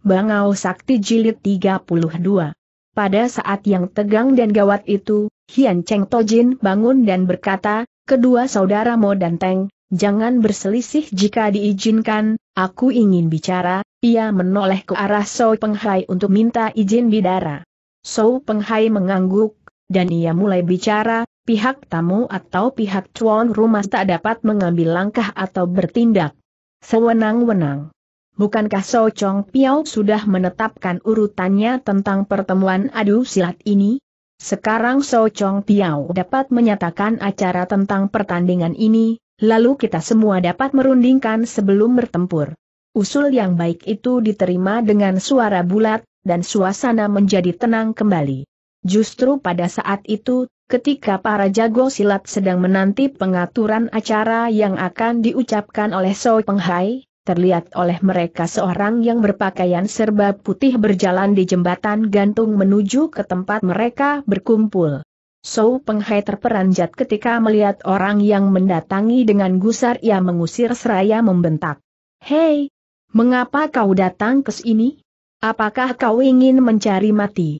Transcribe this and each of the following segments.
Bangau Sakti Jilid 32. Pada saat yang tegang dan gawat itu, Hian Cheng Tojin bangun dan berkata, kedua saudara Mo dan Teng, jangan berselisih jika diizinkan, aku ingin bicara, ia menoleh ke arah Soi Penghai untuk minta izin bidara. Peng Penghai mengangguk, dan ia mulai bicara, pihak tamu atau pihak tuan rumah tak dapat mengambil langkah atau bertindak. Sewenang-wenang. Bukankah So Chong Piao sudah menetapkan urutannya tentang pertemuan adu silat ini? Sekarang So Chong Piao dapat menyatakan acara tentang pertandingan ini, lalu kita semua dapat merundingkan sebelum bertempur. Usul yang baik itu diterima dengan suara bulat, dan suasana menjadi tenang kembali. Justru pada saat itu, ketika para jago silat sedang menanti pengaturan acara yang akan diucapkan oleh So Penghai, terlihat oleh mereka seorang yang berpakaian serba putih berjalan di jembatan gantung menuju ke tempat mereka berkumpul. So Penghai terperanjat ketika melihat orang yang mendatangi dengan gusar ia mengusir seraya membentak. Hei, mengapa kau datang ke sini? Apakah kau ingin mencari mati?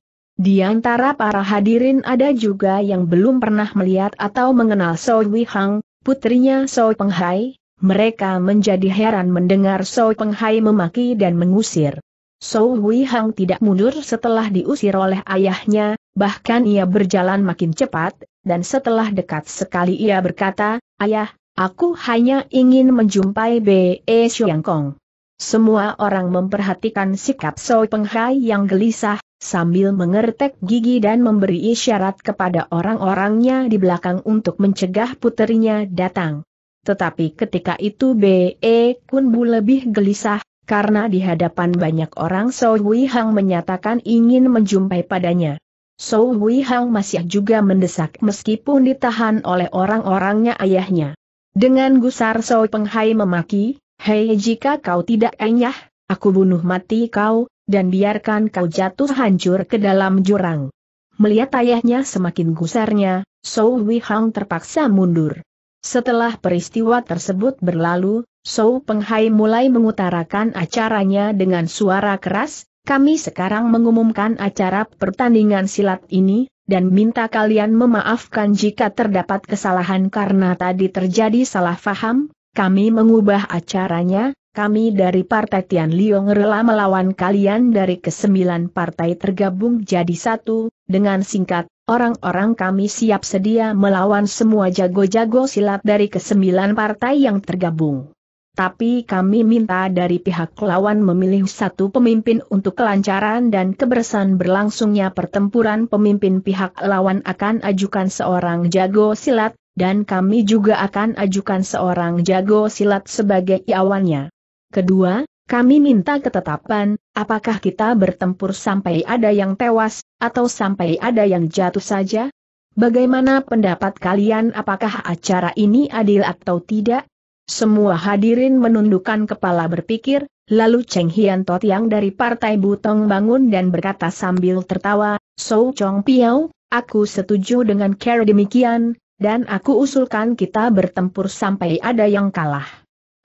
Di antara para hadirin ada juga yang belum pernah melihat atau mengenal So Wihang, putrinya So Penghai, mereka menjadi heran mendengar Soi Penghai memaki dan mengusir. Sou Hui Hang tidak mundur setelah diusir oleh ayahnya, bahkan ia berjalan makin cepat, dan setelah dekat sekali ia berkata, Ayah, aku hanya ingin menjumpai B.E. Xiong Kong. Semua orang memperhatikan sikap Soi Penghai yang gelisah, sambil mengertek gigi dan memberi isyarat kepada orang-orangnya di belakang untuk mencegah puterinya datang. Tetapi ketika itu B.E. Kun Bu lebih gelisah, karena di hadapan banyak orang So Wei Hang menyatakan ingin menjumpai padanya. So Wei Hang masih juga mendesak meskipun ditahan oleh orang-orangnya ayahnya. Dengan gusar So Penghai memaki, Hei jika kau tidak enyah, aku bunuh mati kau, dan biarkan kau jatuh hancur ke dalam jurang. Melihat ayahnya semakin gusarnya, So Wei Hang terpaksa mundur. Setelah peristiwa tersebut berlalu, Sou Penghai mulai mengutarakan acaranya dengan suara keras, kami sekarang mengumumkan acara pertandingan silat ini, dan minta kalian memaafkan jika terdapat kesalahan karena tadi terjadi salah faham, kami mengubah acaranya, kami dari Partai Tian Liong rela melawan kalian dari kesembilan partai tergabung jadi satu, dengan singkat, orang-orang kami siap sedia melawan semua jago-jago silat dari kesembilan partai yang tergabung. Tapi kami minta dari pihak lawan memilih satu pemimpin untuk kelancaran dan kebersihan berlangsungnya pertempuran pemimpin pihak lawan akan ajukan seorang jago silat, dan kami juga akan ajukan seorang jago silat sebagai iawannya. Kedua, kami minta ketetapan, Apakah kita bertempur sampai ada yang tewas, atau sampai ada yang jatuh saja? Bagaimana pendapat kalian apakah acara ini adil atau tidak? Semua hadirin menundukkan kepala berpikir, lalu Cheng Hian Tot yang dari Partai Butong bangun dan berkata sambil tertawa, So Chong Piao, aku setuju dengan cara demikian, dan aku usulkan kita bertempur sampai ada yang kalah.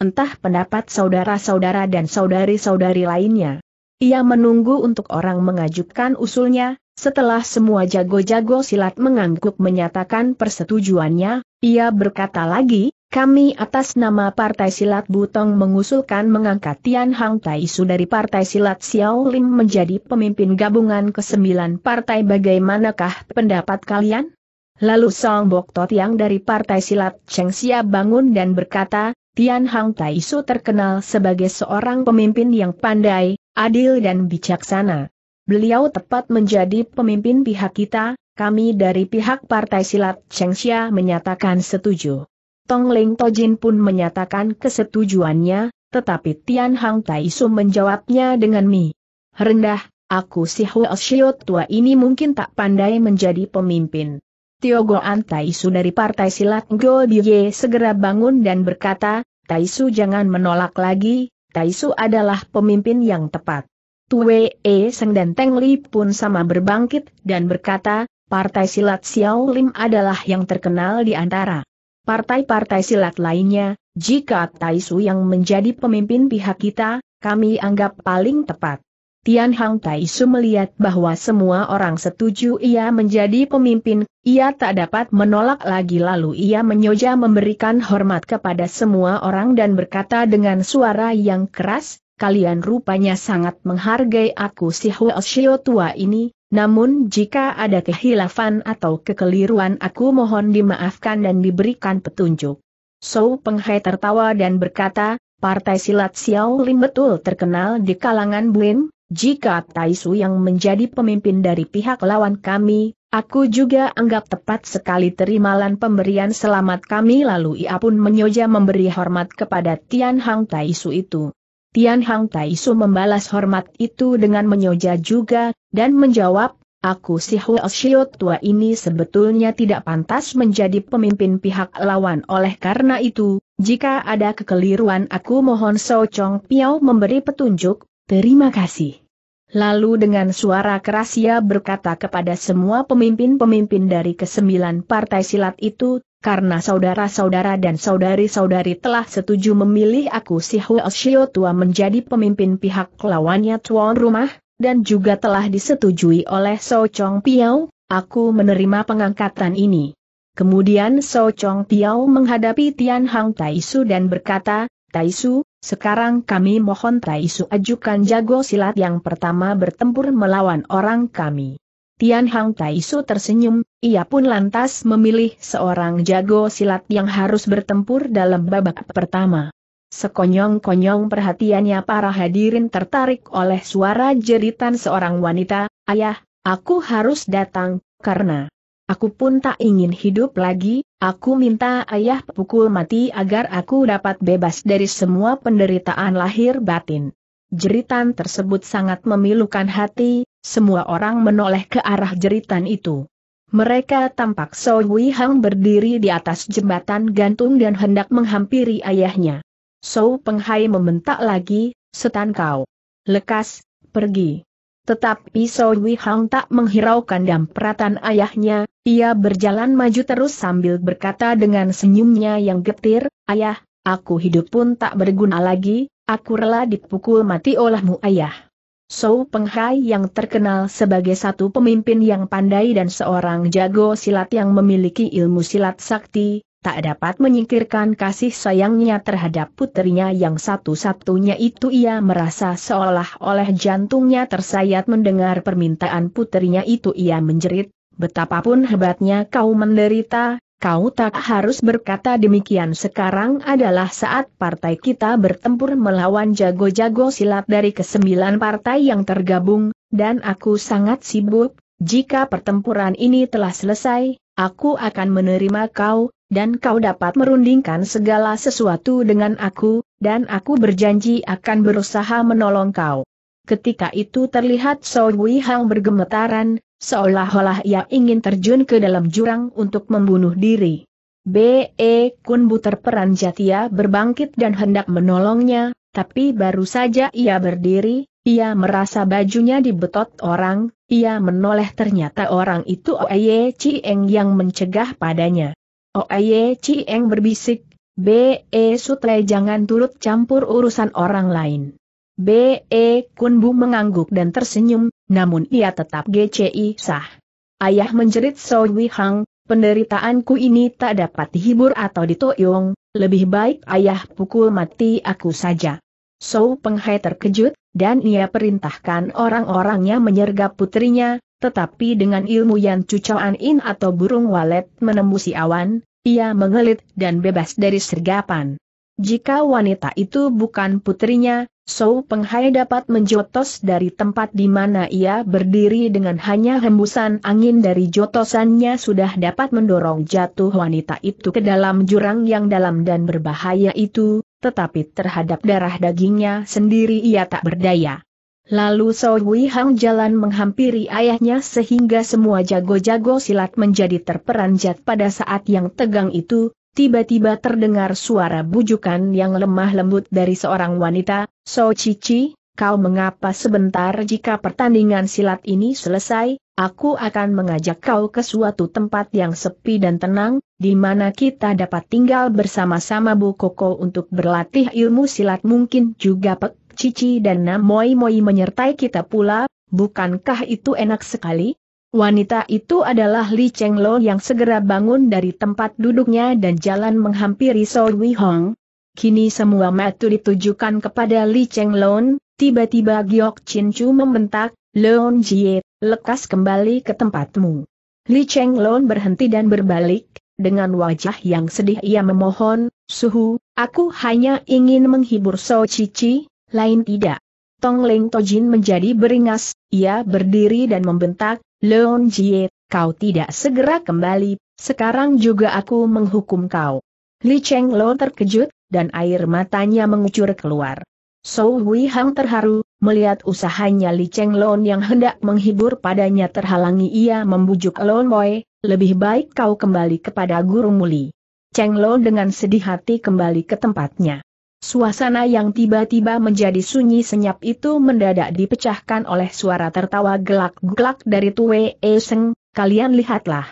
Entah pendapat saudara-saudara dan saudari-saudari lainnya. Ia menunggu untuk orang mengajukan usulnya, setelah semua jago-jago silat mengangguk menyatakan persetujuannya, ia berkata lagi, kami atas nama Partai Silat Butong mengusulkan mengangkat Tian Hang Su dari Partai Silat Xiao Lim menjadi pemimpin gabungan ke-9 partai bagaimanakah pendapat kalian? Lalu Song Bok Tot yang dari Partai Silat Cheng Xia bangun dan berkata, Tian Hang Su terkenal sebagai seorang pemimpin yang pandai, adil dan bijaksana. Beliau tepat menjadi pemimpin pihak kita, kami dari pihak Partai Silat Chengxia menyatakan setuju. Tong Ling Tojin pun menyatakan kesetujuannya, tetapi Tian Hang Taisu menjawabnya dengan mi. Rendah, aku si Huo Shio tua ini mungkin tak pandai menjadi pemimpin. Tiogoan Taisu dari Partai Silat Go Biye segera bangun dan berkata, Taisu jangan menolak lagi, Taisu adalah pemimpin yang tepat. Tue E Seng dan Teng Li pun sama berbangkit dan berkata, Partai Silat Xiao Lim adalah yang terkenal di antara partai-partai silat lainnya, jika Taisu yang menjadi pemimpin pihak kita, kami anggap paling tepat. Tian Hang Tai Su melihat bahwa semua orang setuju ia menjadi pemimpin, ia tak dapat menolak lagi lalu ia menyoja memberikan hormat kepada semua orang dan berkata dengan suara yang keras, kalian rupanya sangat menghargai aku si Huo Shio tua ini, namun jika ada kehilafan atau kekeliruan aku mohon dimaafkan dan diberikan petunjuk. So Penghai tertawa dan berkata, Partai Silat Xiao Lim betul terkenal di kalangan blin. Jika Taisu yang menjadi pemimpin dari pihak lawan kami, aku juga anggap tepat sekali terimalan pemberian selamat kami lalu ia pun menyoja memberi hormat kepada Tian Hang Taisu itu. Tian Hang Taisu membalas hormat itu dengan menyoja juga, dan menjawab, Aku si Huo Shio tua ini sebetulnya tidak pantas menjadi pemimpin pihak lawan oleh karena itu, jika ada kekeliruan aku mohon So Chong Piao memberi petunjuk, terima kasih. Lalu dengan suara keras ia berkata kepada semua pemimpin-pemimpin dari kesembilan partai silat itu, karena saudara-saudara dan saudari-saudari telah setuju memilih aku si Huo Shio Tua menjadi pemimpin pihak lawannya tuan rumah, dan juga telah disetujui oleh So Chong Piao, aku menerima pengangkatan ini. Kemudian So Chong Piao menghadapi Tian Hang Taisu dan berkata, Taisu, sekarang kami mohon Taisu ajukan jago silat yang pertama bertempur melawan orang kami. Tian Hang Taisu tersenyum, ia pun lantas memilih seorang jago silat yang harus bertempur dalam babak pertama. Sekonyong-konyong perhatiannya para hadirin tertarik oleh suara jeritan seorang wanita, Ayah, aku harus datang, karena... Aku pun tak ingin hidup lagi, aku minta ayah pukul mati agar aku dapat bebas dari semua penderitaan lahir batin. Jeritan tersebut sangat memilukan hati, semua orang menoleh ke arah jeritan itu. Mereka tampak Soe Wei Hang berdiri di atas jembatan gantung dan hendak menghampiri ayahnya. Peng Penghai membentak lagi, setan kau. Lekas, pergi. Tetapi Sowi Hang tak menghiraukan dampratan ayahnya, ia berjalan maju terus sambil berkata dengan senyumnya yang getir, Ayah, aku hidup pun tak berguna lagi, aku rela dipukul mati olehmu ayah. So Penghai yang terkenal sebagai satu pemimpin yang pandai dan seorang jago silat yang memiliki ilmu silat sakti, tak dapat menyingkirkan kasih sayangnya terhadap putrinya yang satu-satunya itu ia merasa seolah oleh jantungnya tersayat mendengar permintaan putrinya itu ia menjerit, betapapun hebatnya kau menderita, kau tak harus berkata demikian sekarang adalah saat partai kita bertempur melawan jago-jago silat dari kesembilan partai yang tergabung, dan aku sangat sibuk, jika pertempuran ini telah selesai, aku akan menerima kau, dan kau dapat merundingkan segala sesuatu dengan aku, dan aku berjanji akan berusaha menolong kau. Ketika itu terlihat Song Wei Hang bergemetaran, seolah-olah ia ingin terjun ke dalam jurang untuk membunuh diri. B.E. Kun Buter peran Jatia berbangkit dan hendak menolongnya, tapi baru saja ia berdiri, ia merasa bajunya dibetot orang, ia menoleh ternyata orang itu Oye Chieng yang mencegah padanya. Oye oh, Cieng berbisik, B.E. E, Sutre jangan turut campur urusan orang lain. B.E. E, Kunbu mengangguk dan tersenyum, namun ia tetap GCI sah. Ayah menjerit So Hang, penderitaanku ini tak dapat dihibur atau ditoyong, lebih baik ayah pukul mati aku saja. So Penghai terkejut, dan ia perintahkan orang-orangnya menyergap putrinya, tetapi dengan ilmu yang cucoan atau burung walet menembusi awan, ia mengelit dan bebas dari sergapan. Jika wanita itu bukan putrinya, So Penghai dapat menjotos dari tempat di mana ia berdiri dengan hanya hembusan angin dari jotosannya sudah dapat mendorong jatuh wanita itu ke dalam jurang yang dalam dan berbahaya itu, tetapi terhadap darah dagingnya sendiri ia tak berdaya. Lalu So Hui Hang jalan menghampiri ayahnya sehingga semua jago-jago silat menjadi terperanjat pada saat yang tegang itu, tiba-tiba terdengar suara bujukan yang lemah lembut dari seorang wanita, So Cici, kau mengapa sebentar jika pertandingan silat ini selesai, aku akan mengajak kau ke suatu tempat yang sepi dan tenang, di mana kita dapat tinggal bersama-sama Bu Koko untuk berlatih ilmu silat mungkin juga pek cici dan namoi-moi menyertai kita pula, bukankah itu enak sekali? Wanita itu adalah Li Cheng Lo yang segera bangun dari tempat duduknya dan jalan menghampiri So Wei Hong. Kini semua mata ditujukan kepada Li Cheng tiba-tiba Giok Chin Chu membentak, Leon Jie, lekas kembali ke tempatmu. Li Cheng berhenti dan berbalik, dengan wajah yang sedih ia memohon, Suhu, aku hanya ingin menghibur So Cici, lain tidak. Tong Leng Tojin menjadi beringas, ia berdiri dan membentak, Leon Jie, kau tidak segera kembali, sekarang juga aku menghukum kau. Li Cheng Lo terkejut, dan air matanya mengucur keluar. Sou Hui Hang terharu, melihat usahanya Li Cheng Lon yang hendak menghibur padanya terhalangi ia membujuk Lon Boy, lebih baik kau kembali kepada guru muli. Cheng Lon dengan sedih hati kembali ke tempatnya. Suasana yang tiba-tiba menjadi sunyi senyap itu mendadak dipecahkan oleh suara tertawa gelak-gelak dari Tue E Seng, kalian lihatlah.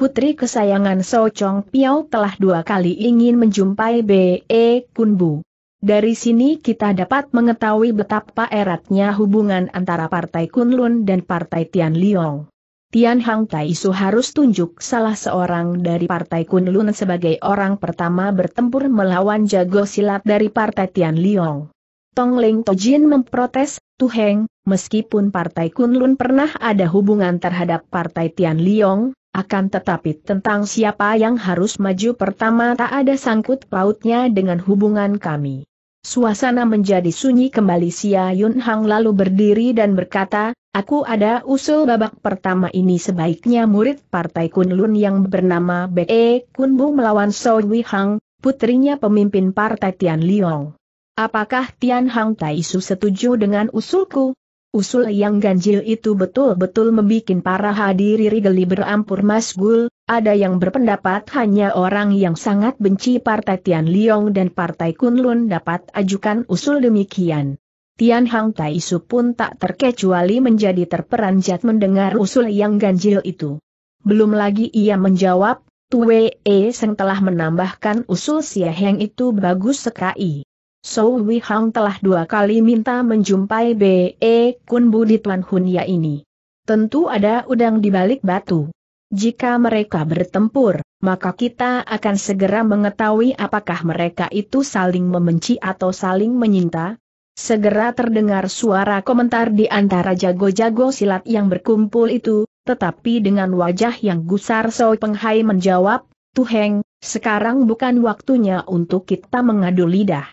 Putri kesayangan So Chong Piao telah dua kali ingin menjumpai Be E Kunbu. Dari sini kita dapat mengetahui betapa eratnya hubungan antara Partai Kunlun dan Partai Tian Liong. Tian Hang Tai Su harus tunjuk salah seorang dari Partai Kunlun sebagai orang pertama bertempur melawan jago silat dari Partai Tian Liong. Tong Leng Tojin memprotes, Tuheng, meskipun Partai Kunlun pernah ada hubungan terhadap Partai Tian Liong, akan tetapi tentang siapa yang harus maju pertama tak ada sangkut pautnya dengan hubungan kami. Suasana menjadi sunyi kembali Sia Yun Hang lalu berdiri dan berkata, Aku ada usul babak pertama ini sebaiknya murid partai Kunlun yang bernama B.E. E Kunbu melawan So Wei Hang, putrinya pemimpin partai Tian Liong. Apakah Tian Hang Taisu setuju dengan usulku? Usul yang ganjil itu betul-betul membuat para hadiri geli berampur masgul, ada yang berpendapat hanya orang yang sangat benci Partai Tian Liong dan Partai Kunlun dapat ajukan usul demikian. Tian Hang Tai Su pun tak terkecuali menjadi terperanjat mendengar usul yang ganjil itu. Belum lagi ia menjawab, Tue E Seng telah menambahkan usul Sia Heng itu bagus sekali. Sou Wei Hang telah dua kali minta menjumpai B.E. Kun Budi Tuan Hunya ini. Tentu ada udang di balik batu. Jika mereka bertempur, maka kita akan segera mengetahui apakah mereka itu saling membenci atau saling menyinta. Segera terdengar suara komentar di antara jago-jago silat yang berkumpul itu, tetapi dengan wajah yang gusar So Penghai menjawab, Tuheng, sekarang bukan waktunya untuk kita mengadu lidah.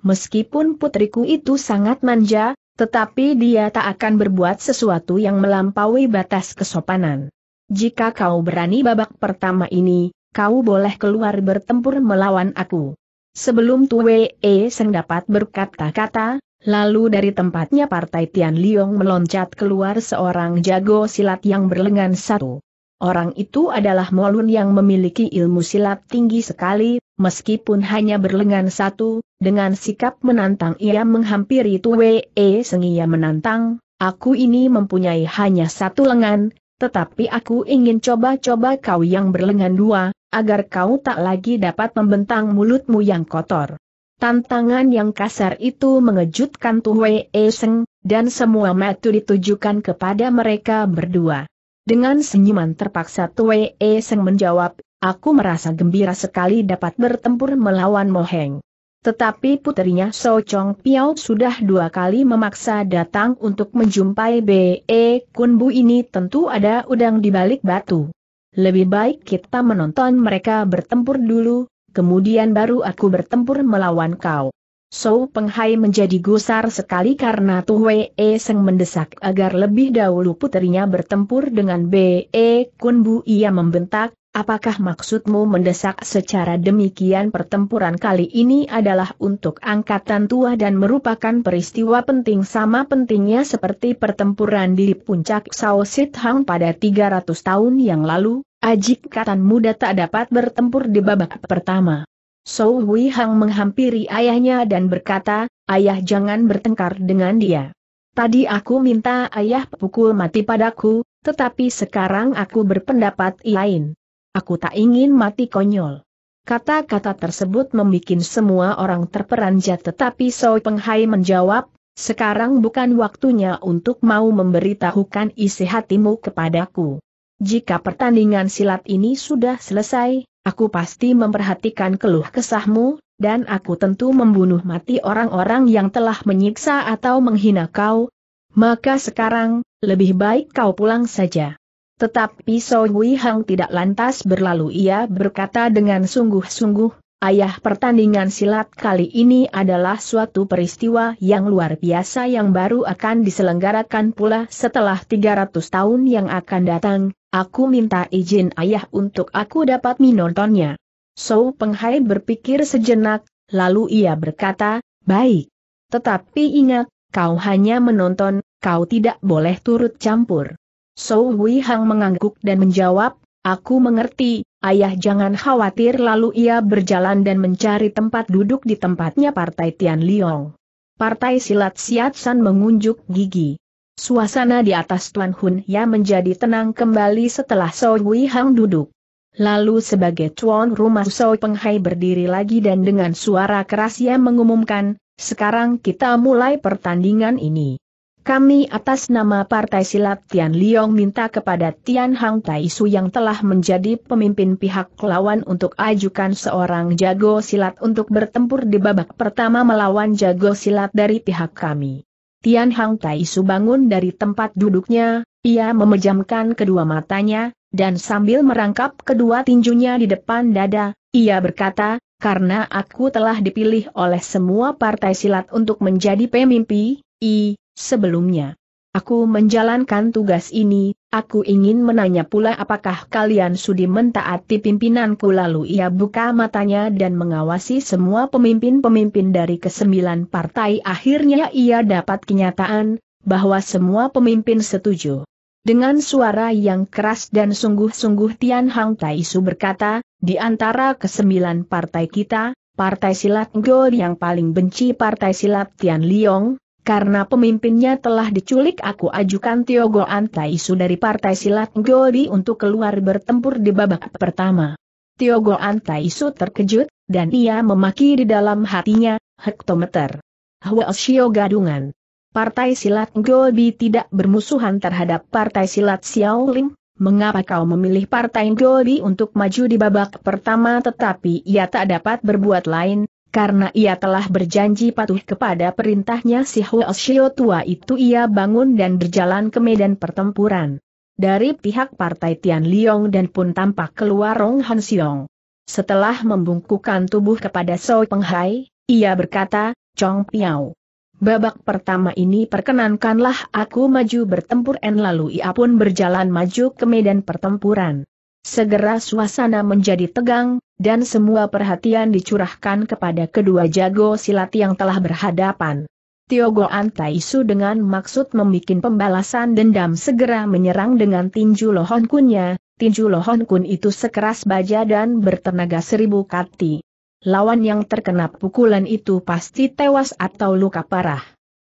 Meskipun putriku itu sangat manja, tetapi dia tak akan berbuat sesuatu yang melampaui batas kesopanan. Jika kau berani babak pertama ini, kau boleh keluar bertempur melawan aku. Sebelum Tue Wei Seng dapat berkata-kata, lalu dari tempatnya Partai Tian Liong meloncat keluar seorang jago silat yang berlengan satu. Orang itu adalah Molun yang memiliki ilmu silat tinggi sekali, meskipun hanya berlengan satu, dengan sikap menantang ia menghampiri Tue e Ia menantang, aku ini mempunyai hanya satu lengan, tetapi aku ingin coba-coba kau yang berlengan dua, agar kau tak lagi dapat membentang mulutmu yang kotor. Tantangan yang kasar itu mengejutkan Tue e Seng, dan semua metu ditujukan kepada mereka berdua. Dengan senyuman terpaksa Tue e Seng menjawab, Aku merasa gembira sekali dapat bertempur melawan Moheng. Tetapi putrinya So Chong Piao sudah dua kali memaksa datang untuk menjumpai B.E. Kunbu ini tentu ada udang di balik batu. Lebih baik kita menonton mereka bertempur dulu, kemudian baru aku bertempur melawan kau. So Penghai menjadi gusar sekali karena Wei E Seng mendesak agar lebih dahulu putrinya bertempur dengan B.E. Kunbu ia membentak, Apakah maksudmu mendesak secara demikian pertempuran kali ini adalah untuk angkatan tua dan merupakan peristiwa penting sama pentingnya seperti pertempuran di puncak Sao Sit Hang pada 300 tahun yang lalu, ajik katan muda tak dapat bertempur di babak pertama. So Hui Hang menghampiri ayahnya dan berkata, ayah jangan bertengkar dengan dia. Tadi aku minta ayah pukul mati padaku, tetapi sekarang aku berpendapat lain. Aku tak ingin mati konyol. Kata-kata tersebut membuat semua orang terperanjat tetapi So Penghai menjawab, sekarang bukan waktunya untuk mau memberitahukan isi hatimu kepadaku. Jika pertandingan silat ini sudah selesai, aku pasti memperhatikan keluh kesahmu, dan aku tentu membunuh mati orang-orang yang telah menyiksa atau menghina kau. Maka sekarang, lebih baik kau pulang saja. Tetapi Soi Wei Hang tidak lantas berlalu ia berkata dengan sungguh-sungguh, ayah pertandingan silat kali ini adalah suatu peristiwa yang luar biasa yang baru akan diselenggarakan pula setelah 300 tahun yang akan datang, aku minta izin ayah untuk aku dapat menontonnya. So Penghai berpikir sejenak, lalu ia berkata, baik. Tetapi ingat, kau hanya menonton, kau tidak boleh turut campur. Sou Wei Hang mengangguk dan menjawab, Aku mengerti, ayah jangan khawatir lalu ia berjalan dan mencari tempat duduk di tempatnya Partai Tian Liong. Partai Silat Siat San mengunjuk gigi. Suasana di atas Tuan Hun Ya menjadi tenang kembali setelah Sou Wei Hang duduk. Lalu sebagai tuan rumah Sou Hai berdiri lagi dan dengan suara keras ia mengumumkan, sekarang kita mulai pertandingan ini. Kami atas nama Partai Silat Tian Liong minta kepada Tian Hang Tai Su yang telah menjadi pemimpin pihak lawan untuk ajukan seorang jago silat untuk bertempur di babak pertama melawan jago silat dari pihak kami. Tian Hang Tai Su bangun dari tempat duduknya, ia memejamkan kedua matanya, dan sambil merangkap kedua tinjunya di depan dada, ia berkata, karena aku telah dipilih oleh semua partai silat untuk menjadi pemimpi, I, Sebelumnya, aku menjalankan tugas ini, aku ingin menanya pula apakah kalian sudi mentaati pimpinanku lalu ia buka matanya dan mengawasi semua pemimpin-pemimpin dari kesembilan partai akhirnya ia dapat kenyataan, bahwa semua pemimpin setuju. Dengan suara yang keras dan sungguh-sungguh Tian Hang Taisu berkata, di antara kesembilan partai kita, Partai Silat Gol yang paling benci Partai Silat Tian Liong, karena pemimpinnya telah diculik aku ajukan Tio Goan Antaisu dari Partai Silat Gobi untuk keluar bertempur di babak pertama. Tio Goan Antaisu terkejut, dan ia memaki di dalam hatinya, hektometer. Shio gadungan. Partai Silat Gobi tidak bermusuhan terhadap Partai Silat Xiaolim. mengapa kau memilih Partai Gobi untuk maju di babak pertama tetapi ia tak dapat berbuat lain, karena ia telah berjanji patuh kepada perintahnya si Hoesio tua itu ia bangun dan berjalan ke medan pertempuran. Dari pihak partai Tian Liong dan pun tampak keluar Rong Han Xiong. Setelah membungkukan tubuh kepada Soi Penghai, ia berkata, Chong Piao. Babak pertama ini perkenankanlah aku maju bertempur en lalu ia pun berjalan maju ke medan pertempuran. Segera suasana menjadi tegang, dan semua perhatian dicurahkan kepada kedua jago silat yang telah berhadapan. Tiogo Antaisu dengan maksud membuat pembalasan dendam segera menyerang dengan tinju lohon kunnya, tinju lohon kun itu sekeras baja dan bertenaga seribu kati. Lawan yang terkena pukulan itu pasti tewas atau luka parah.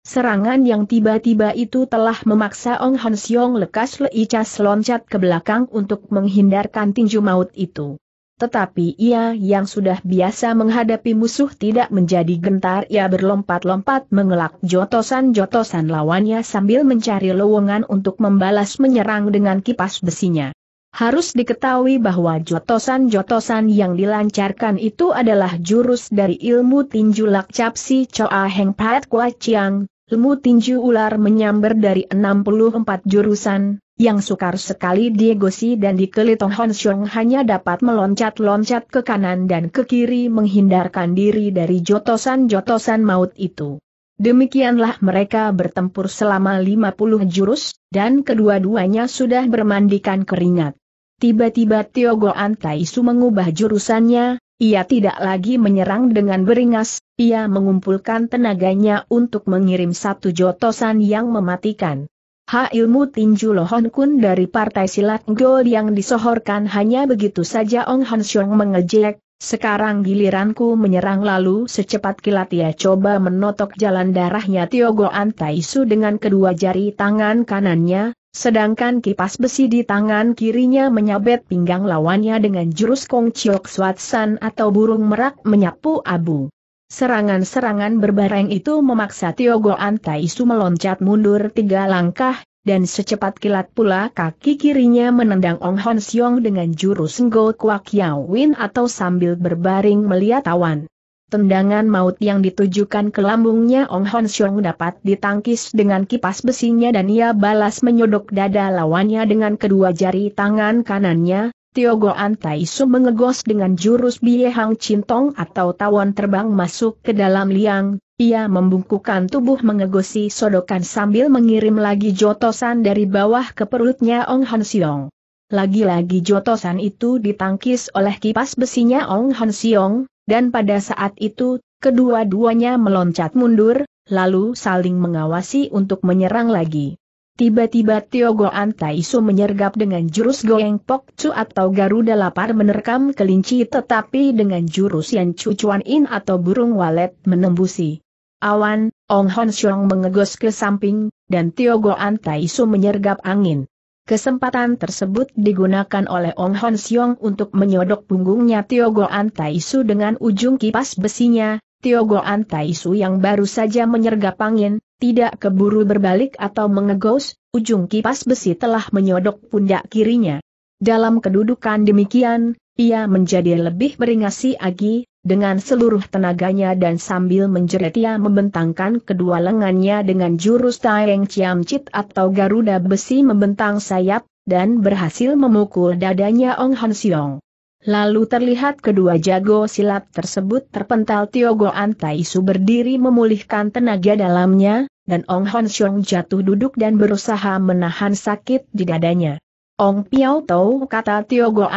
Serangan yang tiba-tiba itu telah memaksa Ong Han Siong lekas leicas loncat ke belakang untuk menghindarkan tinju maut itu. Tetapi ia yang sudah biasa menghadapi musuh tidak menjadi gentar ia berlompat-lompat mengelak jotosan-jotosan lawannya sambil mencari lowongan untuk membalas menyerang dengan kipas besinya. Harus diketahui bahwa jotosan-jotosan yang dilancarkan itu adalah jurus dari ilmu tinju lakcap si Choa Heng Pat Kwa Chiang, Ilmu tinju ular menyambar dari 64 jurusan, yang sukar sekali Diego dan dikeletong Tong hanya dapat meloncat-loncat ke kanan dan ke kiri menghindarkan diri dari jotosan-jotosan maut itu. Demikianlah mereka bertempur selama 50 jurus, dan kedua-duanya sudah bermandikan keringat. Tiba-tiba Tiogo Antaisu mengubah jurusannya, ia tidak lagi menyerang dengan beringas, ia mengumpulkan tenaganya untuk mengirim satu jotosan yang mematikan. Ha ilmu tinju Lohon Kun dari partai silat Gol yang disohorkan hanya begitu saja Ong Han mengejek, sekarang giliranku menyerang lalu secepat kilat ia coba menotok jalan darahnya Tiogo Antaisu dengan kedua jari tangan kanannya, sedangkan kipas besi di tangan kirinya menyabet pinggang lawannya dengan jurus Kong Chiok Swatsan atau burung merak menyapu abu. Serangan-serangan berbareng itu memaksa Tiogo Antaisu meloncat mundur tiga langkah, dan secepat kilat pula kaki kirinya menendang Ong Hon Siong dengan jurus Ngo Kwak Yao Win atau sambil berbaring melihat awan. Tendangan maut yang ditujukan ke lambungnya Ong Hon Siong dapat ditangkis dengan kipas besinya dan ia balas menyodok dada lawannya dengan kedua jari tangan kanannya, Tiogo Antai Su mengegos dengan jurus Biye Hang Cintong atau tawon terbang masuk ke dalam liang, ia membungkukkan tubuh mengegosi sodokan sambil mengirim lagi jotosan dari bawah ke perutnya Ong Han Siong. Lagi-lagi jotosan itu ditangkis oleh kipas besinya Ong Han Siong, dan pada saat itu, kedua-duanya meloncat mundur, lalu saling mengawasi untuk menyerang lagi. Tiba-tiba Tio Tiogoan Taisu menyergap dengan jurus Goeng Pok Chu atau Garuda Lapar menerkam kelinci tetapi dengan jurus yang Chuan in atau burung walet menembusi. Awan, Ong Hon Xiong mengegos ke samping, dan Tio Goan Taisu menyergap angin. Kesempatan tersebut digunakan oleh Ong Hon Xiong untuk menyodok punggungnya Tio Goan Taisu dengan ujung kipas besinya, Tio Goan Taisu yang baru saja menyergap angin, tidak keburu berbalik atau mengegos, ujung kipas besi telah menyodok pundak kirinya. Dalam kedudukan demikian, ia menjadi lebih beringasi agi, dengan seluruh tenaganya dan sambil menjerit ia membentangkan kedua lengannya dengan jurus Taeng Chiam Chit atau Garuda Besi membentang sayap, dan berhasil memukul dadanya Ong Han Siong. Lalu terlihat kedua jago silat tersebut terpental Tiogo Su berdiri memulihkan tenaga dalamnya, dan Ong Han Siong jatuh duduk dan berusaha menahan sakit di dadanya. Ong Piao Tau kata Tiogo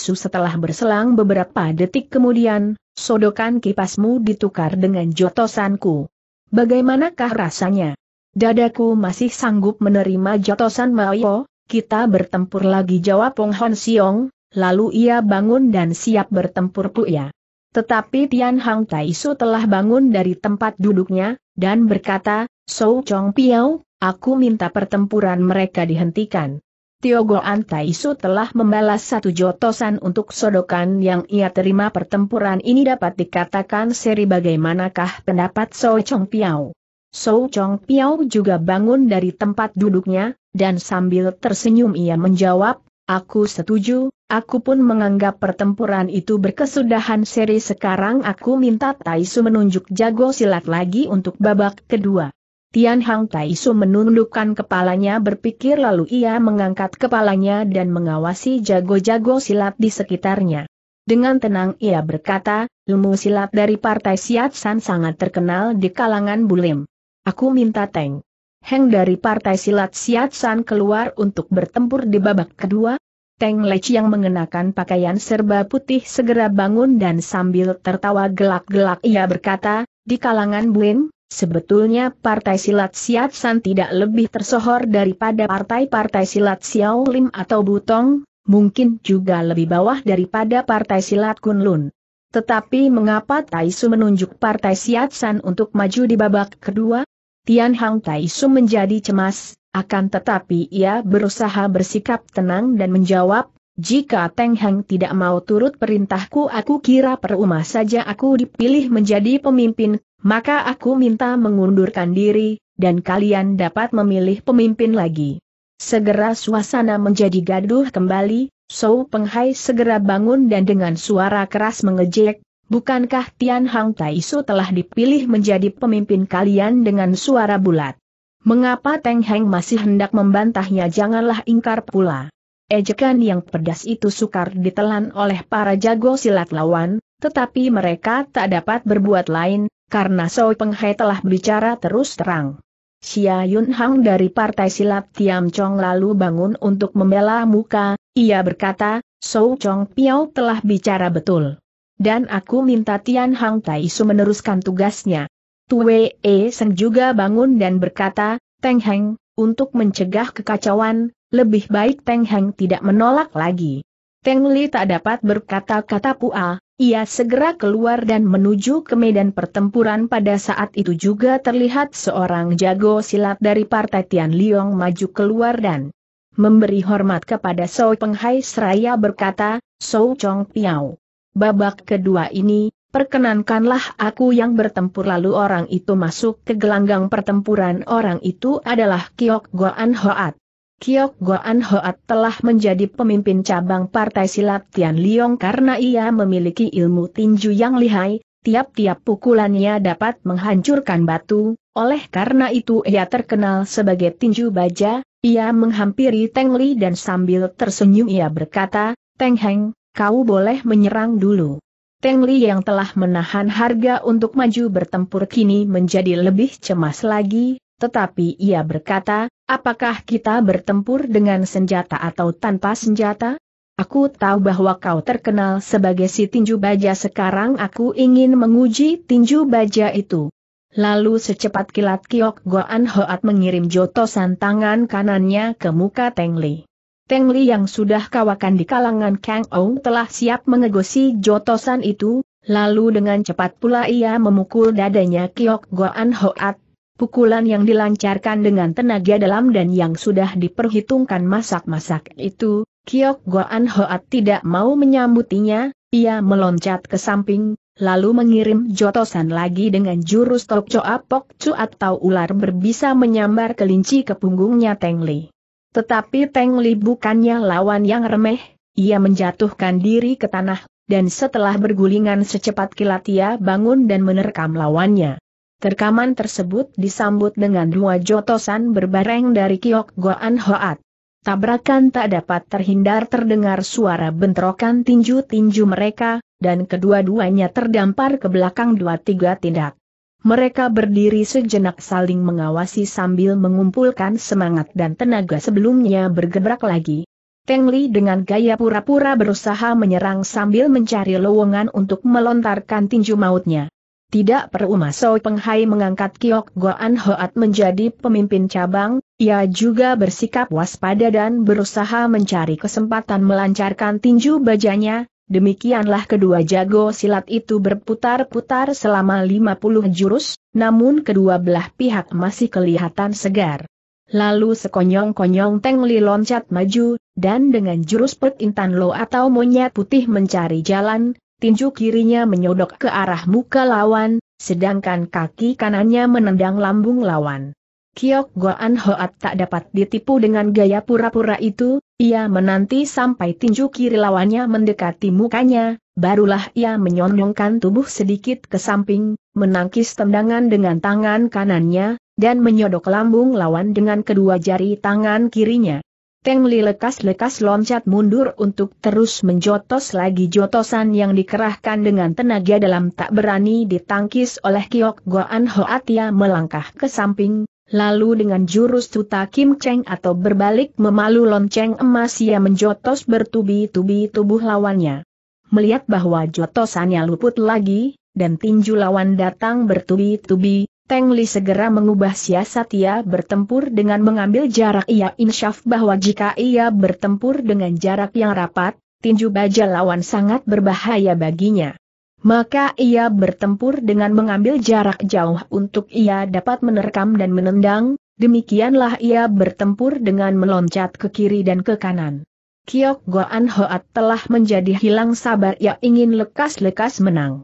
Su setelah berselang beberapa detik kemudian, Sodokan kipasmu ditukar dengan jotosanku. Bagaimanakah rasanya? Dadaku masih sanggup menerima jotosan Maoyo, kita bertempur lagi jawab Pong Hon Siong, lalu ia bangun dan siap bertempur ya. Tetapi Tian Hang Taisu telah bangun dari tempat duduknya, dan berkata, So Chong Piao, aku minta pertempuran mereka dihentikan. Tiogo Antaisu telah membalas satu jotosan untuk sodokan yang ia terima pertempuran ini dapat dikatakan seri bagaimanakah pendapat So Chong Piao. So Chong Piao juga bangun dari tempat duduknya, dan sambil tersenyum ia menjawab, aku setuju, aku pun menganggap pertempuran itu berkesudahan seri sekarang aku minta Taisu menunjuk jago silat lagi untuk babak kedua. Tian Hang Tai Su menundukkan kepalanya berpikir lalu ia mengangkat kepalanya dan mengawasi jago-jago silat di sekitarnya. Dengan tenang ia berkata, ilmu silat dari partai Siat San sangat terkenal di kalangan Bulim. Aku minta Teng. Heng dari partai silat Siat San keluar untuk bertempur di babak kedua. Teng Lech yang mengenakan pakaian serba putih segera bangun dan sambil tertawa gelak-gelak ia berkata, di kalangan Bulim, Sebetulnya partai silat Siat San tidak lebih tersohor daripada partai-partai silat Xiao Lim atau Butong, mungkin juga lebih bawah daripada partai silat Kunlun. Tetapi mengapa Taisu menunjuk partai Siat San untuk maju di babak kedua? Tian Hang Taisu menjadi cemas, akan tetapi ia berusaha bersikap tenang dan menjawab, jika Teng Hang tidak mau turut perintahku aku kira perumah saja aku dipilih menjadi pemimpin maka aku minta mengundurkan diri, dan kalian dapat memilih pemimpin lagi. Segera suasana menjadi gaduh kembali, So Penghai segera bangun dan dengan suara keras mengejek, bukankah Tian Hang Tai Su telah dipilih menjadi pemimpin kalian dengan suara bulat? Mengapa Teng Heng masih hendak membantahnya janganlah ingkar pula. Ejekan yang pedas itu sukar ditelan oleh para jago silat lawan, tetapi mereka tak dapat berbuat lain, karena Soe Peng Hai telah bicara terus terang. Xia Yun Hang dari Partai Silat Tiam Chong lalu bangun untuk membela muka, ia berkata, Soe Chong Piao telah bicara betul. Dan aku minta Tian Hang Taisu meneruskan tugasnya. Tue E Seng juga bangun dan berkata, Teng Heng, untuk mencegah kekacauan, lebih baik Teng Heng tidak menolak lagi. Teng Li tak dapat berkata-kata pua, ia segera keluar dan menuju ke medan pertempuran pada saat itu juga terlihat seorang jago silat dari partai Tian Liong maju keluar dan memberi hormat kepada Sou Penghai seraya berkata, Sou Chong Piao. Babak kedua ini, perkenankanlah aku yang bertempur lalu orang itu masuk ke gelanggang pertempuran orang itu adalah Kiok Goan Hoat. Kiok Goan Hoat telah menjadi pemimpin cabang Partai Silat Tian Liong karena ia memiliki ilmu tinju yang lihai, tiap-tiap pukulannya dapat menghancurkan batu, oleh karena itu ia terkenal sebagai tinju baja, ia menghampiri Teng Li dan sambil tersenyum ia berkata, Teng Heng, kau boleh menyerang dulu. Teng Li yang telah menahan harga untuk maju bertempur kini menjadi lebih cemas lagi, tetapi ia berkata, Apakah kita bertempur dengan senjata atau tanpa senjata? Aku tahu bahwa kau terkenal sebagai si tinju baja sekarang aku ingin menguji tinju baja itu. Lalu secepat kilat Kiok Goan Hoat mengirim jotosan tangan kanannya ke muka Teng Li. Teng Li yang sudah kawakan di kalangan Kang Ou telah siap mengegosi jotosan itu, lalu dengan cepat pula ia memukul dadanya Kiok Goan Hoat Pukulan yang dilancarkan dengan tenaga dalam dan yang sudah diperhitungkan masak-masak itu, Kiok Goan Hoat tidak mau menyambutinya, ia meloncat ke samping, lalu mengirim jotosan lagi dengan jurus Tok Choa Pok Chu atau ular berbisa menyambar kelinci ke punggungnya Teng Li. Tetapi Teng Li bukannya lawan yang remeh, ia menjatuhkan diri ke tanah, dan setelah bergulingan secepat kilat ia bangun dan menerkam lawannya. Terkaman tersebut disambut dengan dua jotosan berbareng dari Kiok Goan Hoat. Tabrakan tak dapat terhindar terdengar suara bentrokan tinju-tinju mereka, dan kedua-duanya terdampar ke belakang dua-tiga tindak. Mereka berdiri sejenak saling mengawasi sambil mengumpulkan semangat dan tenaga sebelumnya bergerak lagi. Teng Li dengan gaya pura-pura berusaha menyerang sambil mencari lowongan untuk melontarkan tinju mautnya. Tidak perlu Maso Penghai mengangkat Kiok Goan Hoat menjadi pemimpin cabang, ia juga bersikap waspada dan berusaha mencari kesempatan melancarkan tinju bajanya, demikianlah kedua jago silat itu berputar-putar selama 50 jurus, namun kedua belah pihak masih kelihatan segar. Lalu sekonyong-konyong Teng Li loncat maju, dan dengan jurus pet intan lo atau monyet putih mencari jalan, tinju kirinya menyodok ke arah muka lawan, sedangkan kaki kanannya menendang lambung lawan. Kiok Goan Hoat tak dapat ditipu dengan gaya pura-pura itu, ia menanti sampai tinju kiri lawannya mendekati mukanya, barulah ia menyonyongkan tubuh sedikit ke samping, menangkis tendangan dengan tangan kanannya, dan menyodok lambung lawan dengan kedua jari tangan kirinya. Teng Li lekas-lekas loncat mundur untuk terus menjotos lagi jotosan yang dikerahkan dengan tenaga dalam tak berani ditangkis oleh Kiok Goan Hoatia melangkah ke samping, lalu dengan jurus tuta Kim Cheng atau berbalik memalu lonceng emas ia menjotos bertubi-tubi tubuh lawannya. Melihat bahwa jotosannya luput lagi, dan tinju lawan datang bertubi-tubi, Teng Li segera mengubah siasat ia bertempur dengan mengambil jarak ia insyaf bahwa jika ia bertempur dengan jarak yang rapat, tinju baja lawan sangat berbahaya baginya. Maka ia bertempur dengan mengambil jarak jauh untuk ia dapat menerkam dan menendang, demikianlah ia bertempur dengan meloncat ke kiri dan ke kanan. Kiok Goan Hoat telah menjadi hilang sabar ia ingin lekas-lekas menang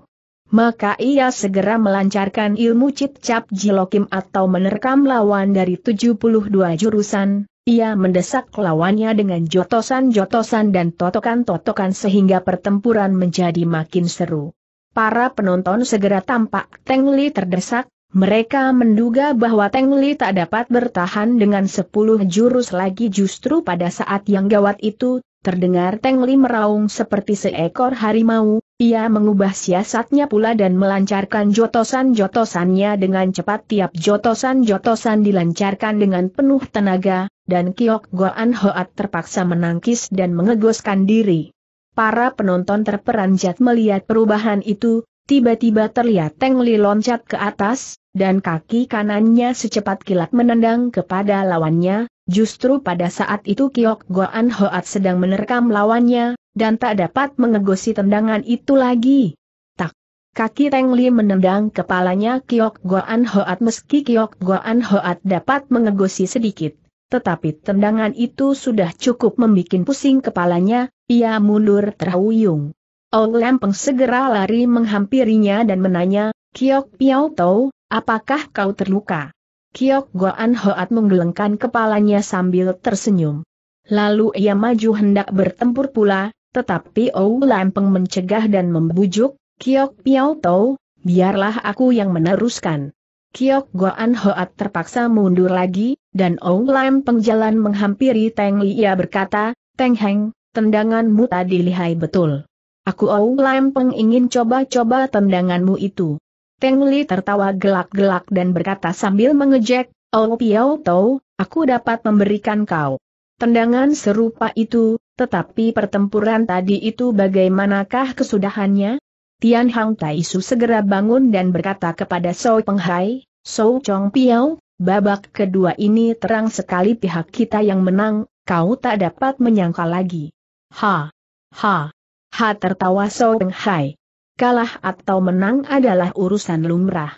maka ia segera melancarkan ilmu cip jilokim atau menerkam lawan dari 72 jurusan, ia mendesak lawannya dengan jotosan-jotosan dan totokan-totokan sehingga pertempuran menjadi makin seru. Para penonton segera tampak Teng Li terdesak, mereka menduga bahwa Teng Li tak dapat bertahan dengan 10 jurus lagi justru pada saat yang gawat itu, Terdengar Teng Li meraung seperti seekor harimau, ia mengubah siasatnya pula dan melancarkan jotosan-jotosannya dengan cepat tiap jotosan-jotosan dilancarkan dengan penuh tenaga, dan Kiok Goan Hoat terpaksa menangkis dan mengegoskan diri. Para penonton terperanjat melihat perubahan itu, tiba-tiba terlihat Teng Li loncat ke atas, dan kaki kanannya secepat kilat menendang kepada lawannya, Justru pada saat itu Kiok Goan Hoat sedang menerkam lawannya, dan tak dapat mengegosi tendangan itu lagi. Tak. Kaki Teng Li menendang kepalanya Kiok Goan Hoat meski Kiok Goan Hoat dapat mengegosi sedikit. Tetapi tendangan itu sudah cukup membuat pusing kepalanya, ia mundur terhuyung. Ong Lempeng segera lari menghampirinya dan menanya, Kiok Piao Tau, apakah kau terluka? Kiok Goan Hoat menggelengkan kepalanya sambil tersenyum. Lalu ia maju hendak bertempur pula, tetapi Ou Lampeng mencegah dan membujuk, Kiok Piao Tau, biarlah aku yang meneruskan. Kiok Goan Hoat terpaksa mundur lagi, dan Ou Lam pengjalan menghampiri Teng ia berkata, Teng Heng, tendanganmu tadi lihai betul. Aku Ou Lam ingin coba-coba tendanganmu itu. Teng Li tertawa gelak-gelak dan berkata sambil mengejek, Oh Piao Tau, aku dapat memberikan kau. Tendangan serupa itu, tetapi pertempuran tadi itu bagaimanakah kesudahannya? Tian Hang Taisu segera bangun dan berkata kepada Sou Penghai, Sou Chong Piao, babak kedua ini terang sekali pihak kita yang menang, kau tak dapat menyangka lagi. Ha! Ha! Ha tertawa Sou Penghai kalah atau menang adalah urusan lumrah.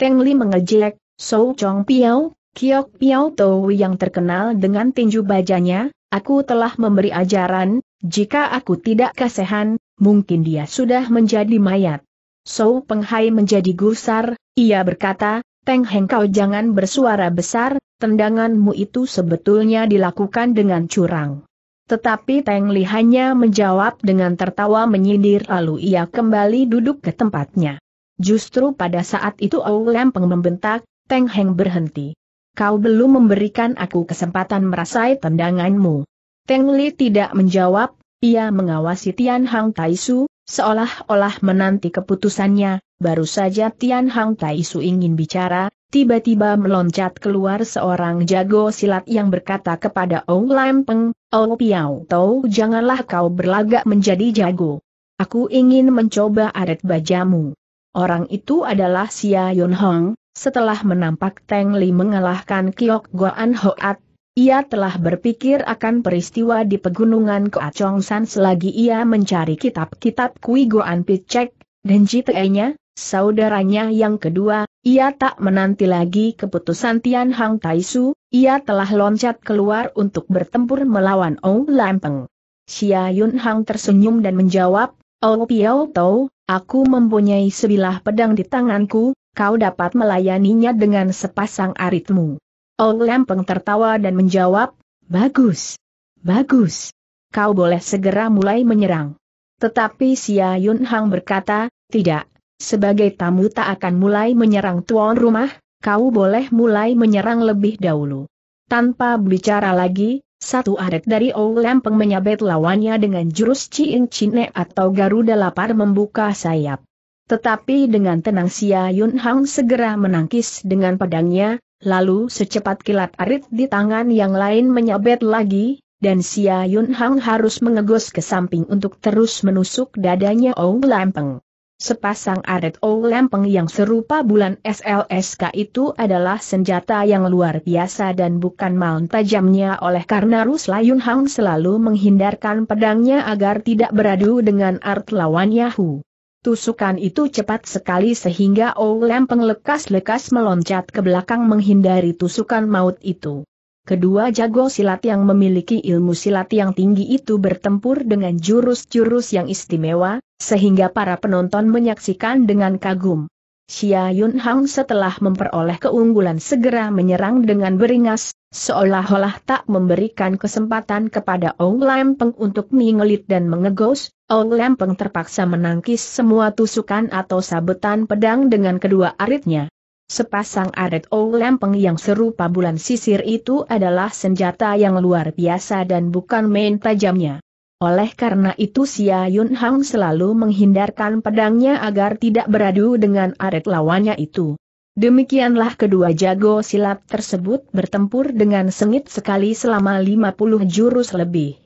Teng Li mengejek, So Chong Piao, Kiok Piao Tou yang terkenal dengan tinju bajanya, aku telah memberi ajaran, jika aku tidak kasehan, mungkin dia sudah menjadi mayat. So Peng Hai menjadi gusar, ia berkata, Teng Heng kau jangan bersuara besar, tendanganmu itu sebetulnya dilakukan dengan curang. Tetapi Teng Li hanya menjawab dengan tertawa menyindir lalu ia kembali duduk ke tempatnya. Justru pada saat itu Ou Lempeng membentak, Teng Heng berhenti. Kau belum memberikan aku kesempatan merasai tendanganmu. Teng Li tidak menjawab, ia mengawasi Tian Hang Taisu, seolah-olah menanti keputusannya, baru saja Tian Hang Tai ingin bicara, tiba-tiba meloncat keluar seorang jago silat yang berkata kepada Ong Lam Peng, Ong oh, Piao Tau janganlah kau berlagak menjadi jago. Aku ingin mencoba adat bajamu. Orang itu adalah Xia Yun Hong, setelah menampak Teng Li mengalahkan Kiok Goan Hoat, ia telah berpikir akan peristiwa di pegunungan San selagi ia mencari kitab-kitab Kui Goan Picek, dan JTE-nya, saudaranya yang kedua, ia tak menanti lagi keputusan Tian Hang Taisu, ia telah loncat keluar untuk bertempur melawan Ou Lampeng. Xia Yun Hang tersenyum dan menjawab, Ou Piao Tau, aku mempunyai sebilah pedang di tanganku, kau dapat melayaninya dengan sepasang aritmu. Ong Lempeng tertawa dan menjawab, Bagus. Bagus. Kau boleh segera mulai menyerang. Tetapi Xia Yun Hang berkata, tidak, sebagai tamu tak akan mulai menyerang tuan rumah, kau boleh mulai menyerang lebih dahulu. Tanpa bicara lagi, satu adat dari Ong Lempeng menyabet lawannya dengan jurus Cien Cine atau Garuda Lapar membuka sayap. Tetapi dengan tenang Xia Yun Hang segera menangkis dengan pedangnya, Lalu secepat kilat arit di tangan yang lain menyabet lagi, dan Xia Yun Hang harus mengegos ke samping untuk terus menusuk dadanya Ou Lampeng. Sepasang arit Ou Lampeng yang serupa bulan SLSK itu adalah senjata yang luar biasa dan bukan maun tajamnya oleh karena Rus Yun Hang selalu menghindarkan pedangnya agar tidak beradu dengan art lawannya Hu. Tusukan itu cepat sekali sehingga Ou Lempeng lekas-lekas meloncat ke belakang menghindari tusukan maut itu. Kedua jago silat yang memiliki ilmu silat yang tinggi itu bertempur dengan jurus-jurus yang istimewa, sehingga para penonton menyaksikan dengan kagum. Xia Yunhang setelah memperoleh keunggulan segera menyerang dengan beringas, Seolah-olah tak memberikan kesempatan kepada Ong Lempeng untuk mengelit dan mengegos, Ong Lempeng terpaksa menangkis semua tusukan atau sabetan pedang dengan kedua aritnya. Sepasang arit Ong Lempeng yang serupa bulan sisir itu adalah senjata yang luar biasa dan bukan main tajamnya. Oleh karena itu Xia Yun Hang selalu menghindarkan pedangnya agar tidak beradu dengan arit lawannya itu. Demikianlah kedua jago silat tersebut bertempur dengan sengit sekali selama 50 jurus lebih.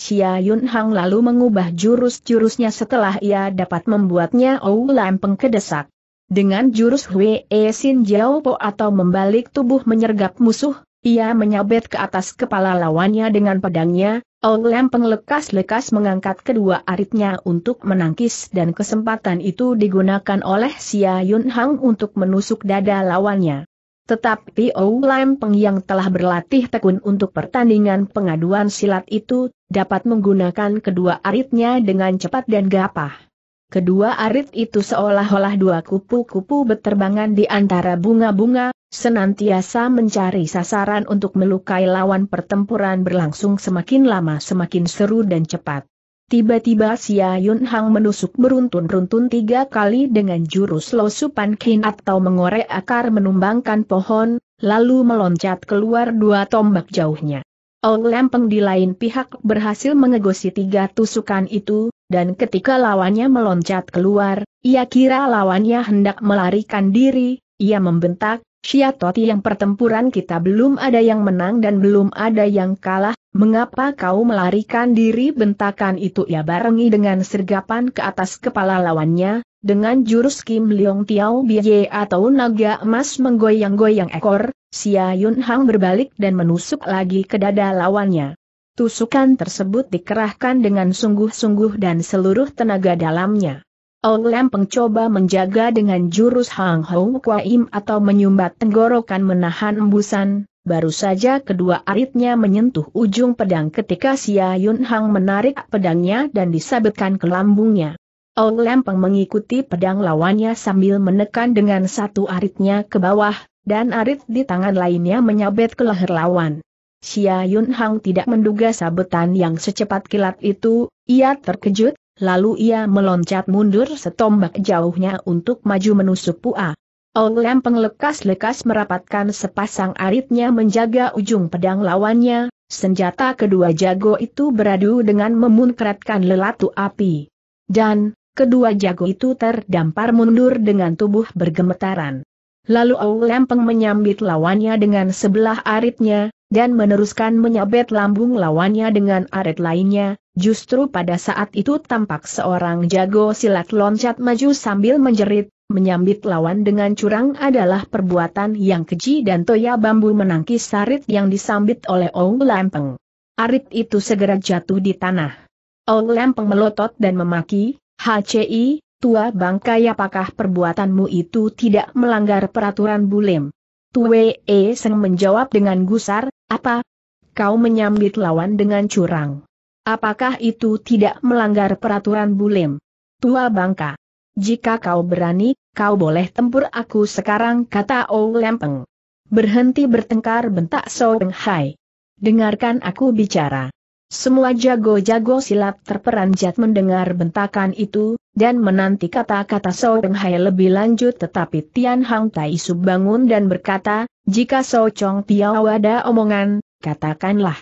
Xia Yun Hang lalu mengubah jurus-jurusnya setelah ia dapat membuatnya Ou Lampeng kedesak. Dengan jurus Hwee Sin Jiao Po atau membalik tubuh menyergap musuh, ia menyabet ke atas kepala lawannya dengan pedangnya, Olem penglekas-lekas mengangkat kedua aritnya untuk menangkis dan kesempatan itu digunakan oleh Xia Yun Hang untuk menusuk dada lawannya. Tetapi Olem Peng yang telah berlatih tekun untuk pertandingan pengaduan silat itu, dapat menggunakan kedua aritnya dengan cepat dan gapah. Kedua arit itu seolah-olah dua kupu-kupu berterbangan di antara bunga-bunga, senantiasa mencari sasaran untuk melukai lawan pertempuran berlangsung semakin lama semakin seru dan cepat. Tiba-tiba Xia Yun Hang menusuk beruntun-runtun tiga kali dengan jurus Lo Supan Kin atau mengorek akar menumbangkan pohon, lalu meloncat keluar dua tombak jauhnya. Ong Lempeng di lain pihak berhasil mengegosi tiga tusukan itu, dan ketika lawannya meloncat keluar, ia kira lawannya hendak melarikan diri, ia membentak, Syiatoti yang pertempuran kita belum ada yang menang dan belum ada yang kalah, mengapa kau melarikan diri bentakan itu ia barengi dengan sergapan ke atas kepala lawannya, dengan jurus Kim Leong Tiao Bie atau naga emas menggoyang-goyang ekor, Xia Yun Hang berbalik dan menusuk lagi ke dada lawannya. Tusukan tersebut dikerahkan dengan sungguh-sungguh dan seluruh tenaga dalamnya. Ong Lempeng coba menjaga dengan jurus Hang Hong Im atau menyumbat tenggorokan menahan embusan, baru saja kedua aritnya menyentuh ujung pedang ketika Xia Yun Hang menarik pedangnya dan disabetkan ke lambungnya. Ong Lempeng mengikuti pedang lawannya sambil menekan dengan satu aritnya ke bawah, dan arit di tangan lainnya menyabet ke leher lawan. Xia Yun Hang tidak menduga sabetan yang secepat kilat itu, ia terkejut, lalu ia meloncat mundur setombak jauhnya untuk maju menusuk Pua. Ong Lempeng lekas-lekas merapatkan sepasang aritnya menjaga ujung pedang lawannya, senjata kedua jago itu beradu dengan memunkratkan lelatu api. Dan, kedua jago itu terdampar mundur dengan tubuh bergemetaran. Lalu Ong Lempeng menyambit lawannya dengan sebelah aritnya, dan meneruskan menyabet lambung lawannya dengan aret lainnya, justru pada saat itu tampak seorang jago silat loncat maju sambil menjerit, menyambit lawan dengan curang adalah perbuatan yang keji dan toya bambu menangkis sarit yang disambit oleh Ong Lampeng. Arit itu segera jatuh di tanah. Ong Lampeng melotot dan memaki, HCI, tua bangkai apakah perbuatanmu itu tidak melanggar peraturan bulim? Tue E Seng menjawab dengan gusar, apa? Kau menyambit lawan dengan curang. Apakah itu tidak melanggar peraturan Bulim? Tua bangka. Jika kau berani, kau boleh tempur aku sekarang kata O Lempeng. Berhenti bertengkar bentak Soeng Hai. Dengarkan aku bicara. Semua jago-jago silat terperanjat mendengar bentakan itu, dan menanti kata-kata So Beng Hai lebih lanjut tetapi Tian Hang Tai Su bangun dan berkata, jika So Chong Piao ada omongan, katakanlah.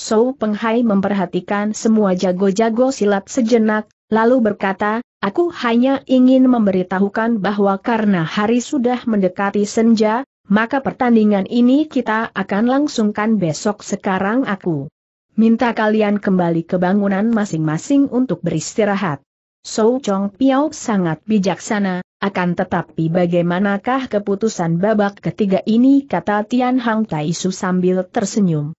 So Peng Hai memperhatikan semua jago-jago silat sejenak, lalu berkata, aku hanya ingin memberitahukan bahwa karena hari sudah mendekati senja, maka pertandingan ini kita akan langsungkan besok sekarang aku Minta kalian kembali ke bangunan masing-masing untuk beristirahat. So Chong Piao sangat bijaksana, akan tetapi bagaimanakah keputusan babak ketiga ini kata Tian Hang Taisu sambil tersenyum.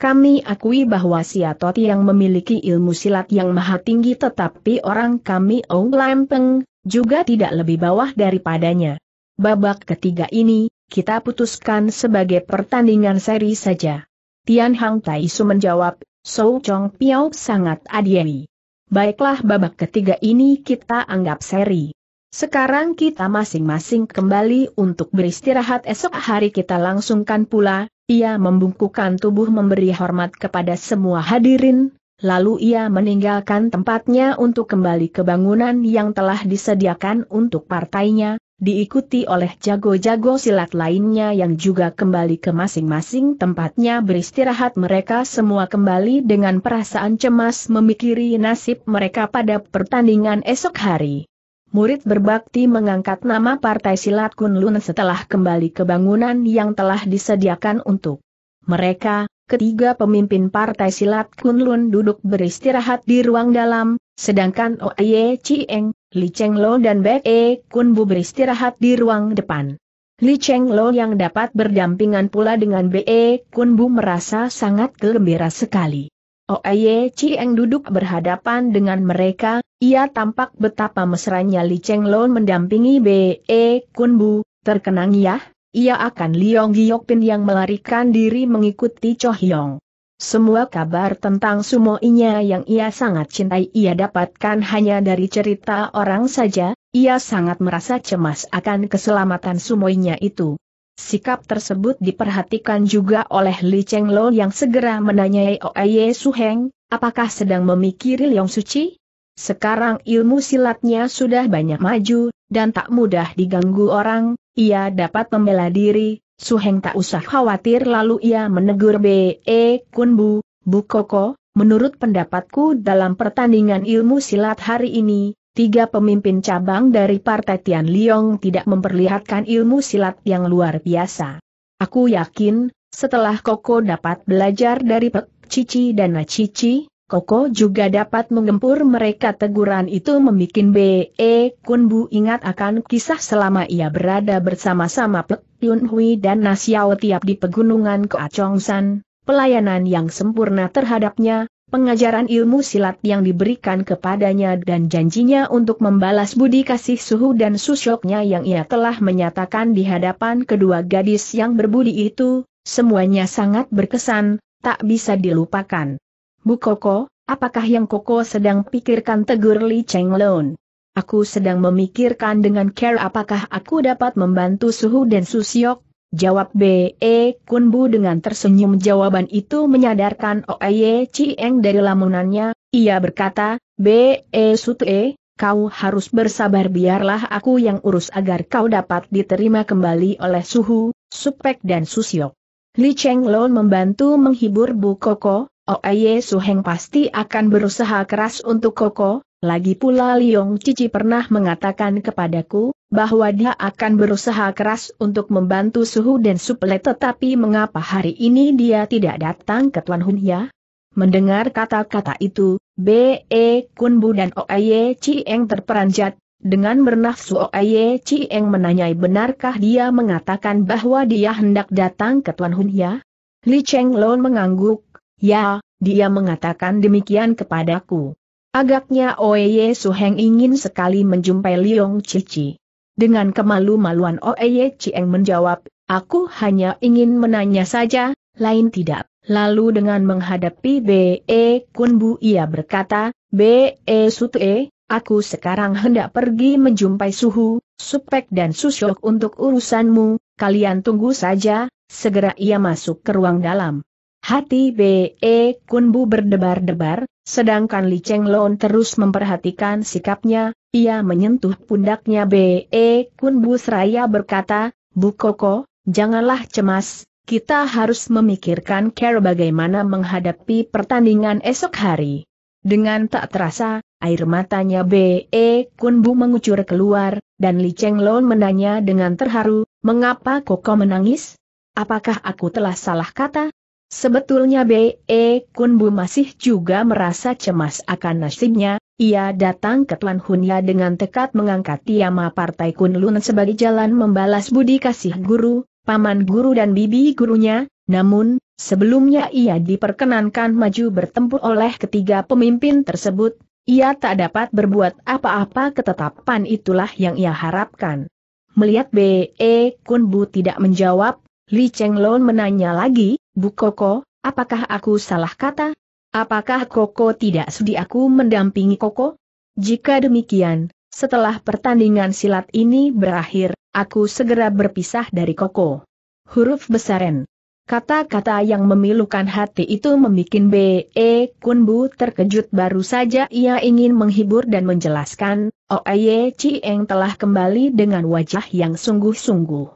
Kami akui bahwa Siatot yang memiliki ilmu silat yang maha tinggi tetapi orang kami Ong Lampeng, juga tidak lebih bawah daripadanya. Babak ketiga ini, kita putuskan sebagai pertandingan seri saja. Tian Hang Tai Su menjawab, Sou Chong Piao sangat adieni. Baiklah babak ketiga ini kita anggap seri. Sekarang kita masing-masing kembali untuk beristirahat esok hari kita langsungkan pula, ia membungkukan tubuh memberi hormat kepada semua hadirin, lalu ia meninggalkan tempatnya untuk kembali ke bangunan yang telah disediakan untuk partainya, diikuti oleh jago-jago silat lainnya yang juga kembali ke masing-masing tempatnya beristirahat mereka semua kembali dengan perasaan cemas memikiri nasib mereka pada pertandingan esok hari. Murid berbakti mengangkat nama Partai Silat Kunlun setelah kembali ke bangunan yang telah disediakan untuk mereka, ketiga pemimpin Partai Silat Kunlun duduk beristirahat di ruang dalam, Sedangkan Oye Chieng, Li Cheng Lo dan Be E Kun Bu beristirahat di ruang depan. Li Cheng Lo yang dapat berdampingan pula dengan Be e Kun Bu merasa sangat gembira sekali. Oye Chieng duduk berhadapan dengan mereka, ia tampak betapa mesranya Li Cheng Lo mendampingi Be e Kun Bu, terkenang ya, ia akan Liong Pin yang melarikan diri mengikuti Cho Hyong. Semua kabar tentang sumoinya yang ia sangat cintai ia dapatkan hanya dari cerita orang saja, ia sangat merasa cemas akan keselamatan sumoinya itu. Sikap tersebut diperhatikan juga oleh Li Cheng Lo yang segera menanyai Oye Su Heng, apakah sedang memikiri Liong Suci? Sekarang ilmu silatnya sudah banyak maju, dan tak mudah diganggu orang, ia dapat membela diri, Suheng tak usah khawatir lalu ia menegur B.E. Kunbu, Bu Koko, menurut pendapatku dalam pertandingan ilmu silat hari ini, tiga pemimpin cabang dari Partai Tian Liong tidak memperlihatkan ilmu silat yang luar biasa. Aku yakin, setelah Koko dapat belajar dari Pek Cici dan Na Cici, Koko juga dapat mengempur mereka teguran itu membuat B.E. Kun Bu ingat akan kisah selama ia berada bersama-sama Pek Yun Hui dan Nasiao tiap di pegunungan Keacongsan, pelayanan yang sempurna terhadapnya, pengajaran ilmu silat yang diberikan kepadanya dan janjinya untuk membalas budi kasih suhu dan susyoknya yang ia telah menyatakan di hadapan kedua gadis yang berbudi itu, semuanya sangat berkesan, tak bisa dilupakan. Bu Koko, apakah yang Koko sedang pikirkan tegur Li Cheng Aku sedang memikirkan dengan care apakah aku dapat membantu Suhu dan Susiok, Jawab B.E. E Kunbu dengan tersenyum jawaban itu menyadarkan Oeye Cieng dari lamunannya, ia berkata, B.E. E, kau harus bersabar biarlah aku yang urus agar kau dapat diterima kembali oleh Suhu, Supek dan Susiok. Li Cheng Lon membantu menghibur Bu Koko, Oye oh, eh, Suheng pasti akan berusaha keras untuk Koko, lagi pula Liong Cici pernah mengatakan kepadaku, bahwa dia akan berusaha keras untuk membantu Suhu dan Suple tetapi mengapa hari ini dia tidak datang ke Tuan Hun ya? Mendengar kata-kata itu, B.E. Kunbu dan Oye oh, eh, Cieng terperanjat, dengan bernafsu Oye oh, eh, Cieng menanyai benarkah dia mengatakan bahwa dia hendak datang ke Tuan Hun ya? Li Cheng Lon mengangguk, Ya, dia mengatakan demikian kepadaku. Agaknya Oeye Suheng ingin sekali menjumpai Liong Cici. Dengan kemalu-maluan Oeye Cieng menjawab, aku hanya ingin menanya saja, lain tidak. Lalu dengan menghadapi B.E. E Kunbu ia berkata, B.E. E Sute, aku sekarang hendak pergi menjumpai Suhu, Supek dan Susyok untuk urusanmu, kalian tunggu saja, segera ia masuk ke ruang dalam. Hati B.E. Kunbu berdebar-debar, sedangkan Li Cheng Lon terus memperhatikan sikapnya, ia menyentuh pundaknya B.E. Kunbu seraya berkata, Bu Koko, janganlah cemas, kita harus memikirkan cara bagaimana menghadapi pertandingan esok hari. Dengan tak terasa, air matanya B.E. Kunbu mengucur keluar, dan Li Cheng Lon menanya dengan terharu, mengapa Koko menangis? Apakah aku telah salah kata? Sebetulnya B.E. E, Kunbu masih juga merasa cemas akan nasibnya, ia datang ke Tuan Hunya dengan tekad mengangkat Tiama Partai Kunlun sebagai jalan membalas budi kasih guru, paman guru dan bibi gurunya, namun, sebelumnya ia diperkenankan maju bertempur oleh ketiga pemimpin tersebut, ia tak dapat berbuat apa-apa ketetapan itulah yang ia harapkan. Melihat B.E. E, Kunbu tidak menjawab, Li Cheng Lon menanya lagi, Bu Koko, apakah aku salah kata? Apakah Koko tidak sudi aku mendampingi Koko? Jika demikian, setelah pertandingan silat ini berakhir, aku segera berpisah dari Koko. Huruf besar N. Kata-kata yang memilukan hati itu membuat B.E. Kunbu terkejut baru saja ia ingin menghibur dan menjelaskan, Oye oh, Cieng telah kembali dengan wajah yang sungguh-sungguh.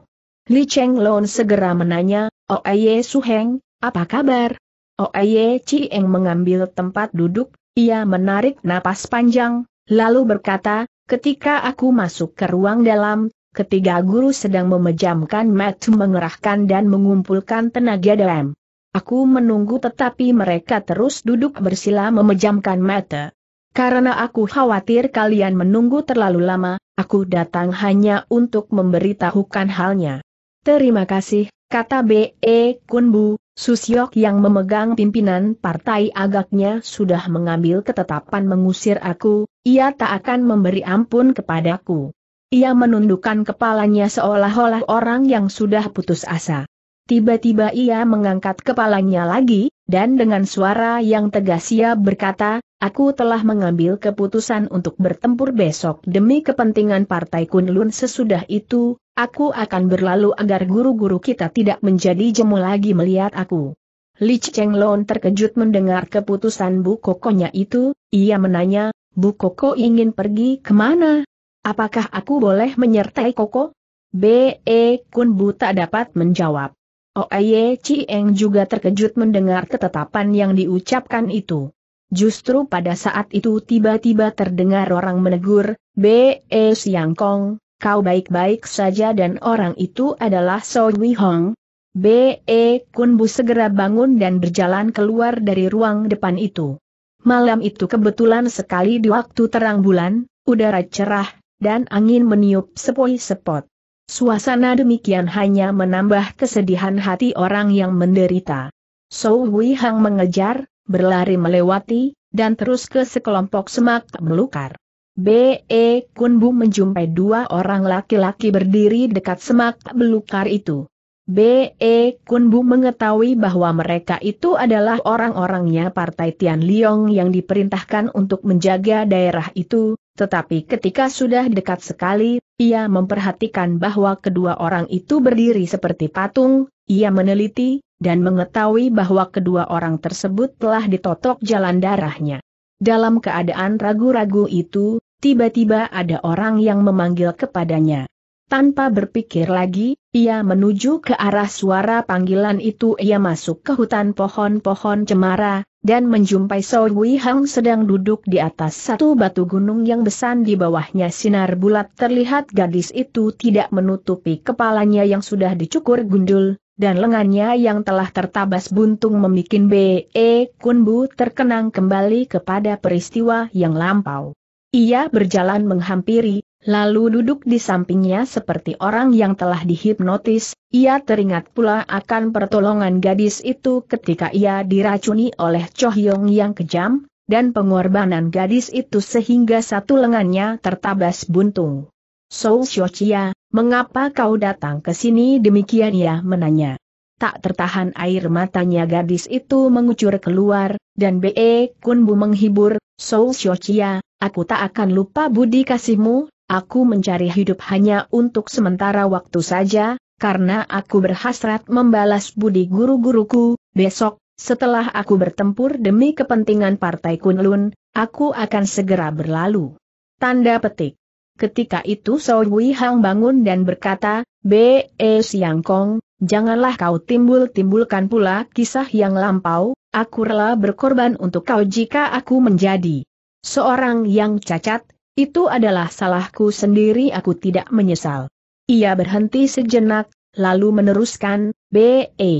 Li Cheng Lon segera menanya, Oeye oh, Suheng, apa kabar? Oeye oh, cieng mengambil tempat duduk, ia menarik napas panjang, lalu berkata, ketika aku masuk ke ruang dalam, ketiga guru sedang memejamkan mata mengerahkan dan mengumpulkan tenaga dalam. Aku menunggu tetapi mereka terus duduk bersila memejamkan mata. Karena aku khawatir kalian menunggu terlalu lama, aku datang hanya untuk memberitahukan halnya. Terima kasih, Kata B.E. Kunbu, Susiok yang memegang pimpinan partai agaknya sudah mengambil ketetapan mengusir aku, ia tak akan memberi ampun kepadaku. Ia menundukkan kepalanya seolah-olah orang yang sudah putus asa. Tiba-tiba ia mengangkat kepalanya lagi, dan dengan suara yang tegas ia berkata, Aku telah mengambil keputusan untuk bertempur besok demi kepentingan Partai Kunlun sesudah itu, aku akan berlalu agar guru-guru kita tidak menjadi jemu lagi melihat aku. Li Cheng terkejut mendengar keputusan Bu Kokonya itu, ia menanya, Bu Koko ingin pergi kemana? Apakah aku boleh menyertai Koko? B.E. Kun Bu tak dapat menjawab. Oye Chieng juga terkejut mendengar ketetapan yang diucapkan itu. Justru pada saat itu tiba-tiba terdengar orang menegur, B.E. Eh, Siang Kong, kau baik-baik saja dan orang itu adalah So Wei Hong. B.E. Eh, Kunbu segera bangun dan berjalan keluar dari ruang depan itu. Malam itu kebetulan sekali di waktu terang bulan, udara cerah, dan angin meniup sepoi-sepot. Suasana demikian hanya menambah kesedihan hati orang yang menderita. So Wei Hong mengejar, berlari melewati, dan terus ke sekelompok semak belukar. B.E. Kunbu menjumpai dua orang laki-laki berdiri dekat semak belukar itu. B.E. Kunbu mengetahui bahwa mereka itu adalah orang-orangnya Partai Tian Liong yang diperintahkan untuk menjaga daerah itu, tetapi ketika sudah dekat sekali, ia memperhatikan bahwa kedua orang itu berdiri seperti patung, ia meneliti, dan mengetahui bahwa kedua orang tersebut telah ditotok jalan darahnya. Dalam keadaan ragu-ragu itu, tiba-tiba ada orang yang memanggil kepadanya. Tanpa berpikir lagi, ia menuju ke arah suara panggilan itu ia masuk ke hutan pohon-pohon cemara, dan menjumpai Soi Wei Hang sedang duduk di atas satu batu gunung yang besar di bawahnya sinar bulat terlihat gadis itu tidak menutupi kepalanya yang sudah dicukur gundul, dan lengannya yang telah tertabas buntung memikin B.E. E, Kunbu terkenang kembali kepada peristiwa yang lampau. Ia berjalan menghampiri, lalu duduk di sampingnya seperti orang yang telah dihipnotis, ia teringat pula akan pertolongan gadis itu ketika ia diracuni oleh Cho Yong yang kejam, dan pengorbanan gadis itu sehingga satu lengannya tertabas buntung. Soul Shochia, Mengapa kau datang ke sini demikian ya menanya. Tak tertahan air matanya gadis itu mengucur keluar, dan B.E. Kunbu menghibur, Soul Shochia, aku tak akan lupa budi kasihmu, aku mencari hidup hanya untuk sementara waktu saja, karena aku berhasrat membalas budi guru-guruku, besok, setelah aku bertempur demi kepentingan partai Kunlun, aku akan segera berlalu. Tanda petik. Ketika itu Sao Hui Hang bangun dan berkata, B.E. E Siang Kong, janganlah kau timbul-timbulkan pula kisah yang lampau, aku rela berkorban untuk kau jika aku menjadi seorang yang cacat, itu adalah salahku sendiri aku tidak menyesal. Ia berhenti sejenak, lalu meneruskan, B.E. E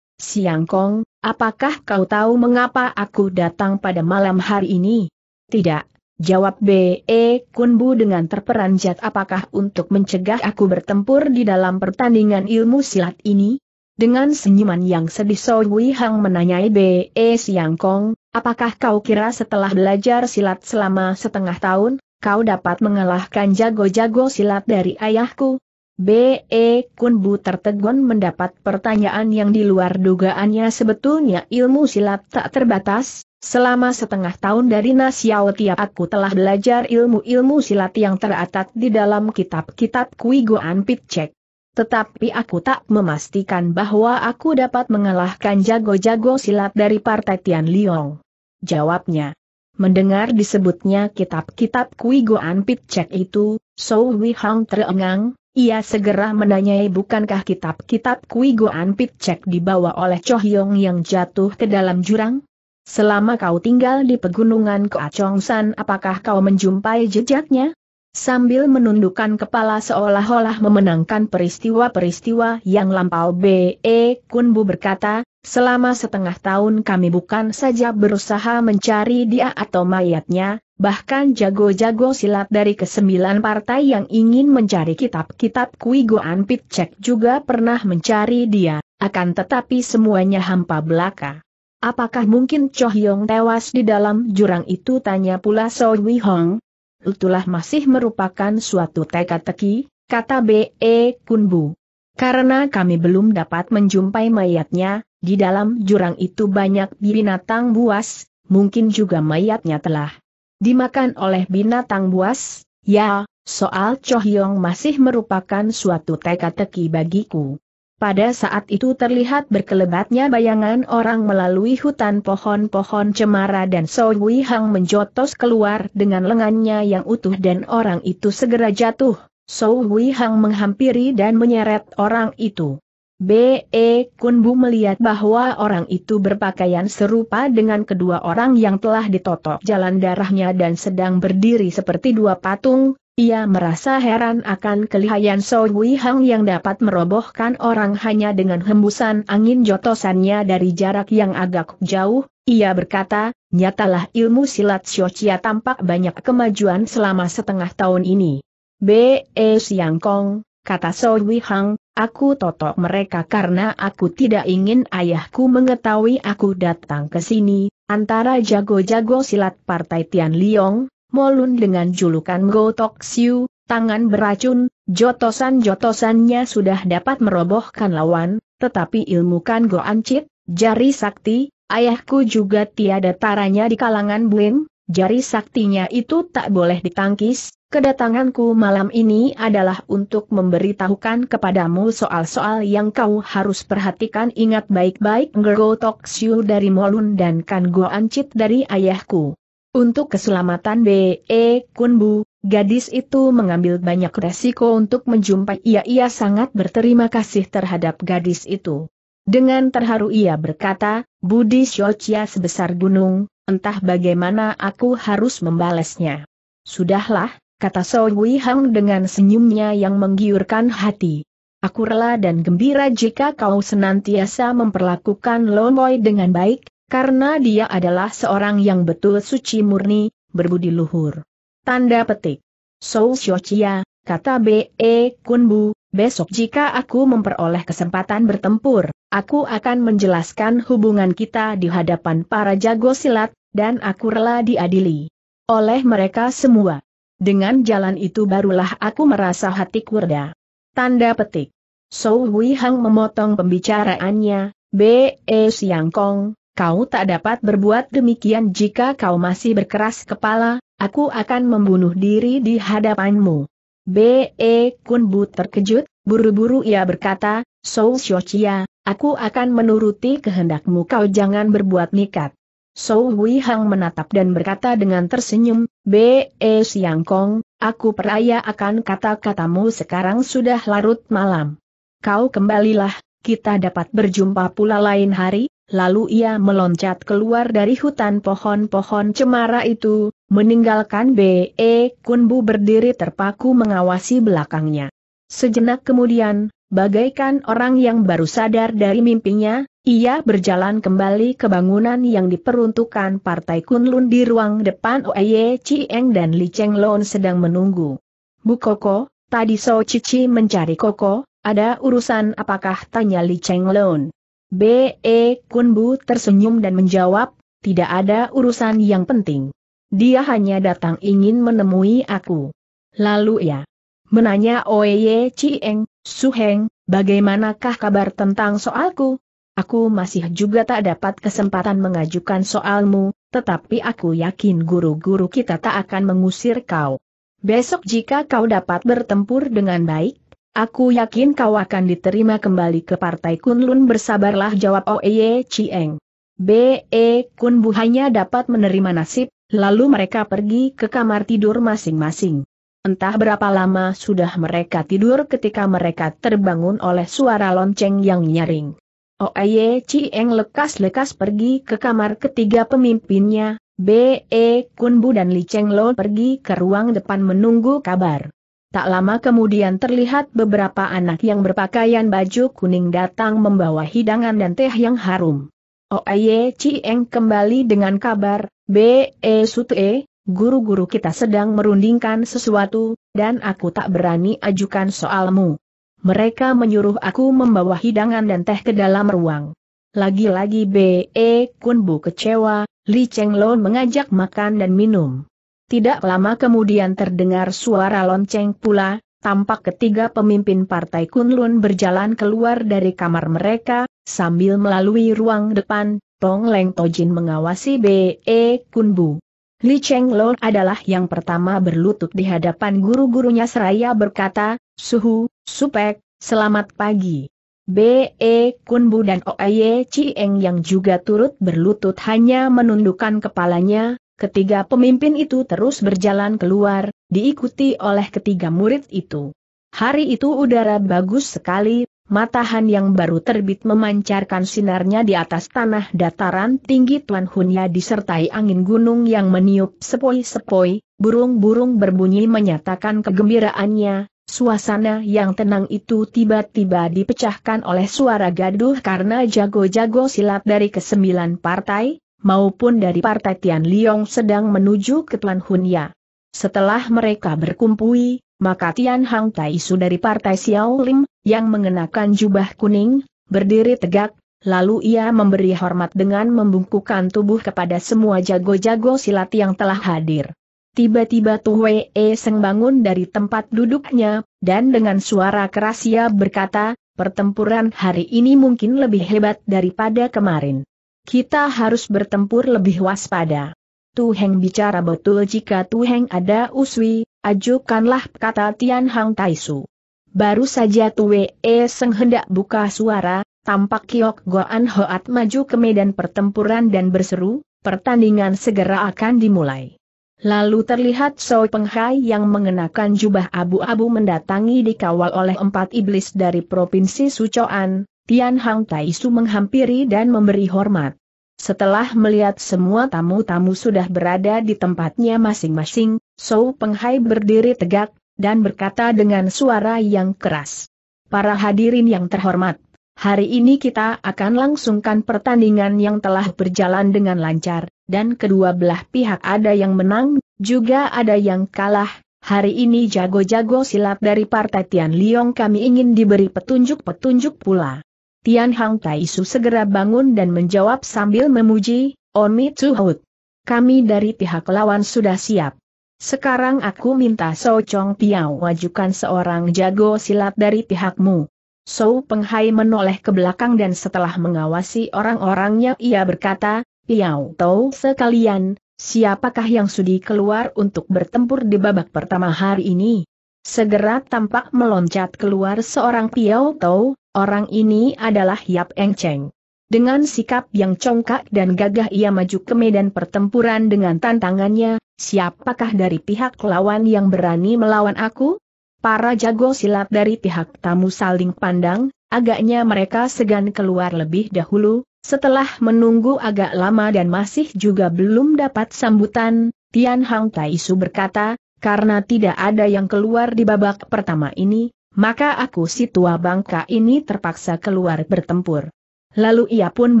Siang Kong, apakah kau tahu mengapa aku datang pada malam hari ini? Tidak, Jawab B.E. Kunbu dengan terperanjat apakah untuk mencegah aku bertempur di dalam pertandingan ilmu silat ini? Dengan senyuman yang sedih So Wei Hang menanyai B.E. Siang Kong, apakah kau kira setelah belajar silat selama setengah tahun, kau dapat mengalahkan jago-jago silat dari ayahku? B.E. Kunbu tertegun mendapat pertanyaan yang di luar dugaannya sebetulnya ilmu silat tak terbatas, Selama setengah tahun dari Nasiao tiap aku telah belajar ilmu-ilmu silat yang teratat di dalam kitab-kitab Kui Goan Pitcek. Tetapi aku tak memastikan bahwa aku dapat mengalahkan jago-jago silat dari Partai Tian Liong. Jawabnya. Mendengar disebutnya kitab-kitab Kui Goan Pitcek itu, So Wei Hong terengang, ia segera menanyai bukankah kitab-kitab Kui Goan Pitcek dibawa oleh Cho Hyong yang jatuh ke dalam jurang? Selama kau tinggal di pegunungan Keacongsan apakah kau menjumpai jejaknya? Sambil menundukkan kepala seolah-olah memenangkan peristiwa-peristiwa yang lampau B.E. Kunbu berkata, selama setengah tahun kami bukan saja berusaha mencari dia atau mayatnya, bahkan jago-jago silat dari kesembilan partai yang ingin mencari kitab-kitab Kui Goan Pitcek juga pernah mencari dia, akan tetapi semuanya hampa belaka. Apakah mungkin Cho Hyong tewas di dalam jurang itu tanya pula So Wi Hong? Itulah masih merupakan suatu teka-teki, kata B.E. Kunbu. Karena kami belum dapat menjumpai mayatnya, di dalam jurang itu banyak binatang buas, mungkin juga mayatnya telah dimakan oleh binatang buas, ya, soal Cho Hyong masih merupakan suatu teka-teki bagiku. Pada saat itu terlihat berkelebatnya bayangan orang melalui hutan pohon-pohon cemara dan Sowi Hang menjotos keluar dengan lengannya yang utuh dan orang itu segera jatuh. Sowi Hang menghampiri dan menyeret orang itu. B.E. Kunbu melihat bahwa orang itu berpakaian serupa dengan kedua orang yang telah ditotok jalan darahnya dan sedang berdiri seperti dua patung, ia merasa heran akan kelihayan Song Wei Hang yang dapat merobohkan orang hanya dengan hembusan angin jotosannya dari jarak yang agak jauh, ia berkata, nyatalah ilmu silat Xiochia tampak banyak kemajuan selama setengah tahun ini. B.E. Siang Kong, kata Song Wei Hang, aku totok mereka karena aku tidak ingin ayahku mengetahui aku datang ke sini, antara jago-jago silat partai Tian Liong, Molun dengan julukan Go Siu, tangan beracun, jotosan-jotosannya sudah dapat merobohkan lawan, tetapi ilmu kan Go Ancit, jari sakti, ayahku juga tiada taranya di kalangan Bueng, jari saktinya itu tak boleh ditangkis, kedatanganku malam ini adalah untuk memberitahukan kepadamu soal-soal yang kau harus perhatikan ingat baik-baik Go Tok Siu dari Molun dan kan Go Ancit dari ayahku. Untuk keselamatan B.E. Kunbu, gadis itu mengambil banyak resiko untuk menjumpai ia. Ia sangat berterima kasih terhadap gadis itu. Dengan terharu ia berkata, Budi Shochia sebesar gunung, entah bagaimana aku harus membalasnya. Sudahlah, kata So Wei Hang dengan senyumnya yang menggiurkan hati. Aku rela dan gembira jika kau senantiasa memperlakukan Lomoy dengan baik, karena dia adalah seorang yang betul suci murni, berbudi luhur. Tanda petik. Sou Xiochia, kata B.E. Kunbu, besok jika aku memperoleh kesempatan bertempur, aku akan menjelaskan hubungan kita di hadapan para jago silat, dan aku rela diadili. Oleh mereka semua. Dengan jalan itu barulah aku merasa hati kurda. Tanda petik. Sou Wei Hang memotong pembicaraannya, B.E. Kong kau tak dapat berbuat demikian jika kau masih berkeras kepala, aku akan membunuh diri di hadapanmu. B.E. Kun Kunbu terkejut, buru-buru ia berkata, Sou Xiochia, aku akan menuruti kehendakmu kau jangan berbuat nikat. Sou Hui Hang menatap dan berkata dengan tersenyum, B.E. Siang Kong, aku peraya akan kata-katamu sekarang sudah larut malam. Kau kembalilah, kita dapat berjumpa pula lain hari, lalu ia meloncat keluar dari hutan pohon-pohon cemara itu, meninggalkan B.E. Kunbu berdiri terpaku mengawasi belakangnya. Sejenak kemudian, bagaikan orang yang baru sadar dari mimpinya, ia berjalan kembali ke bangunan yang diperuntukkan Partai Kunlun di ruang depan Oye Chieng dan Li Cheng Lon sedang menunggu. Bu Koko, tadi So Cici mencari Koko, ada urusan apakah tanya Li Cheng Lon. B.E. Kunbu tersenyum dan menjawab, tidak ada urusan yang penting. Dia hanya datang ingin menemui aku. Lalu ya, menanya Oye Cieng, Suheng, bagaimanakah kabar tentang soalku? Aku masih juga tak dapat kesempatan mengajukan soalmu, tetapi aku yakin guru-guru kita tak akan mengusir kau. Besok jika kau dapat bertempur dengan baik, Aku yakin kau akan diterima kembali ke Partai Kunlun bersabarlah jawab Oeye Cieng. B.E. Kun hanya dapat menerima nasib, lalu mereka pergi ke kamar tidur masing-masing. Entah berapa lama sudah mereka tidur ketika mereka terbangun oleh suara lonceng yang nyaring. Oeye Cieng lekas-lekas pergi ke kamar ketiga pemimpinnya, B.E. Kun Bu dan Li Cheng Lo pergi ke ruang depan menunggu kabar. Tak lama kemudian terlihat beberapa anak yang berpakaian baju kuning datang membawa hidangan dan teh yang harum. Oye oh, Cieng kembali dengan kabar, Be Sute, guru-guru kita sedang merundingkan sesuatu, dan aku tak berani ajukan soalmu. Mereka menyuruh aku membawa hidangan dan teh ke dalam ruang. Lagi-lagi Be Kunbu kecewa, Li Cheng lo mengajak makan dan minum. Tidak lama kemudian terdengar suara lonceng pula, tampak ketiga pemimpin partai Kunlun berjalan keluar dari kamar mereka, sambil melalui ruang depan, Tong Leng Tojin mengawasi B.E. Kunbu. Li Cheng Lo adalah yang pertama berlutut di hadapan guru-gurunya seraya berkata, Suhu, Supek, selamat pagi. B.E. Kunbu dan Oye Chieng yang juga turut berlutut hanya menundukkan kepalanya, Ketiga pemimpin itu terus berjalan keluar, diikuti oleh ketiga murid itu. Hari itu udara bagus sekali, Matahan yang baru terbit memancarkan sinarnya di atas tanah dataran tinggi Tuan Hunya disertai angin gunung yang meniup sepoi-sepoi, burung-burung berbunyi menyatakan kegembiraannya, suasana yang tenang itu tiba-tiba dipecahkan oleh suara gaduh karena jago-jago silat dari kesembilan partai, maupun dari partai Tian Liong sedang menuju ke Tuan Hunya. Setelah mereka berkumpul, maka Tian Hang Tai Su dari partai Xiao Lim, yang mengenakan jubah kuning, berdiri tegak, lalu ia memberi hormat dengan membungkukkan tubuh kepada semua jago-jago silat yang telah hadir. Tiba-tiba Tu Wei e Seng bangun dari tempat duduknya, dan dengan suara keras ia berkata, pertempuran hari ini mungkin lebih hebat daripada kemarin. Kita harus bertempur lebih waspada. Tuheng bicara betul jika Tuheng ada uswi, ajukanlah kata Tian Hang Taisu. Baru saja Tuwee Seng hendak buka suara, tampak Kiok Goan Hoat maju ke medan pertempuran dan berseru, pertandingan segera akan dimulai. Lalu terlihat Soi Penghai yang mengenakan jubah abu-abu mendatangi dikawal oleh empat iblis dari Provinsi Sucoan, Tian Hang Taisu menghampiri dan memberi hormat. Setelah melihat semua tamu-tamu sudah berada di tempatnya masing-masing, Sou Penghai berdiri tegak, dan berkata dengan suara yang keras. Para hadirin yang terhormat, hari ini kita akan langsungkan pertandingan yang telah berjalan dengan lancar, dan kedua belah pihak ada yang menang, juga ada yang kalah. Hari ini jago-jago silat dari Partai Tian Liong kami ingin diberi petunjuk-petunjuk pula. Tian Hang Su segera bangun dan menjawab sambil memuji, Omi oh, Hout, Kami dari pihak lawan sudah siap. Sekarang aku minta So Chong Piao wajukan seorang jago silat dari pihakmu. So Penghai menoleh ke belakang dan setelah mengawasi orang-orangnya ia berkata, Piao Tau sekalian, siapakah yang sudi keluar untuk bertempur di babak pertama hari ini? Segera tampak meloncat keluar seorang Piao Tau, orang ini adalah Yap Eng Cheng. Dengan sikap yang congkak dan gagah ia maju ke medan pertempuran dengan tantangannya, siapakah dari pihak lawan yang berani melawan aku? Para jago silat dari pihak tamu saling pandang, agaknya mereka segan keluar lebih dahulu, setelah menunggu agak lama dan masih juga belum dapat sambutan, Tian Hang Taisu berkata, karena tidak ada yang keluar di babak pertama ini, maka aku si tua bangka ini terpaksa keluar bertempur. Lalu ia pun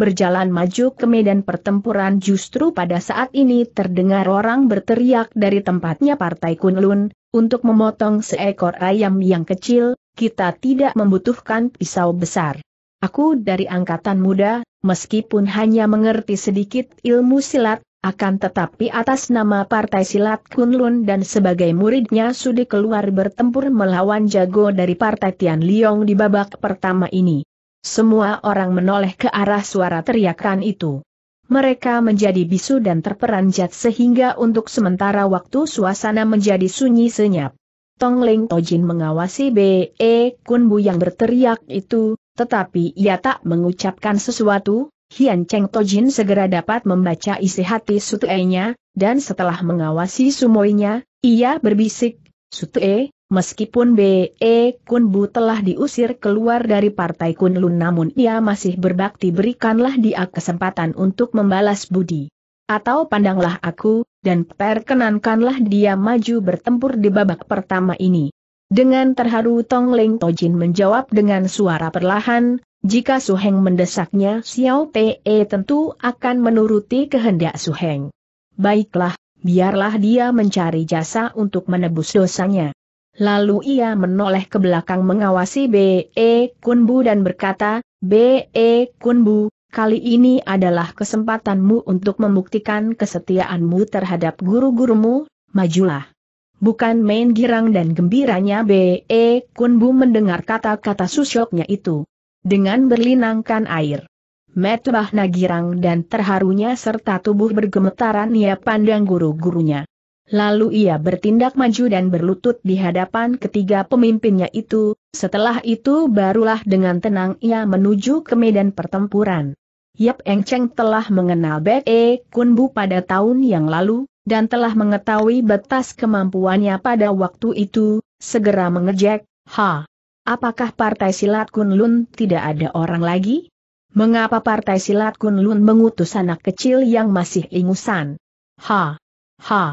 berjalan maju ke medan pertempuran justru pada saat ini terdengar orang berteriak dari tempatnya Partai Kunlun, untuk memotong seekor ayam yang kecil, kita tidak membutuhkan pisau besar. Aku dari angkatan muda, meskipun hanya mengerti sedikit ilmu silat, akan tetapi atas nama Partai Silat Kunlun dan sebagai muridnya Sudi keluar bertempur melawan jago dari Partai Tian Liong di babak pertama ini. Semua orang menoleh ke arah suara teriakan itu. Mereka menjadi bisu dan terperanjat sehingga untuk sementara waktu suasana menjadi sunyi senyap. Tong Ling Tojin mengawasi B.E. E Kun yang berteriak itu, tetapi ia tak mengucapkan sesuatu, Hian Cheng Tojin segera dapat membaca isi hati Sutue-nya, dan setelah mengawasi sumoinya, ia berbisik, Sutue, meskipun B.E. Kun Bu telah diusir keluar dari Partai Kun Lun, namun ia masih berbakti berikanlah dia kesempatan untuk membalas budi. Atau pandanglah aku, dan perkenankanlah dia maju bertempur di babak pertama ini. Dengan terharu Tong Leng Tojin menjawab dengan suara perlahan, jika Suheng mendesaknya Xiao Pe tentu akan menuruti kehendak Suheng. Baiklah, biarlah dia mencari jasa untuk menebus dosanya. Lalu ia menoleh ke belakang mengawasi B.E. Kunbu dan berkata, B.E. Kunbu, kali ini adalah kesempatanmu untuk membuktikan kesetiaanmu terhadap guru-gurumu, majulah. Bukan main girang dan gembiranya B.E. Kunbu mendengar kata-kata susyoknya itu dengan berlinangkan air. Metbah nagirang dan terharunya serta tubuh bergemetaran ia pandang guru-gurunya. Lalu ia bertindak maju dan berlutut di hadapan ketiga pemimpinnya itu, setelah itu barulah dengan tenang ia menuju ke medan pertempuran. Yap Eng Cheng telah mengenal Bek E Kun Bu pada tahun yang lalu, dan telah mengetahui batas kemampuannya pada waktu itu, segera mengejek, ha! Apakah partai silat Kunlun tidak ada orang lagi? Mengapa partai silat Kunlun mengutus anak kecil yang masih ingusan? Ha! Ha!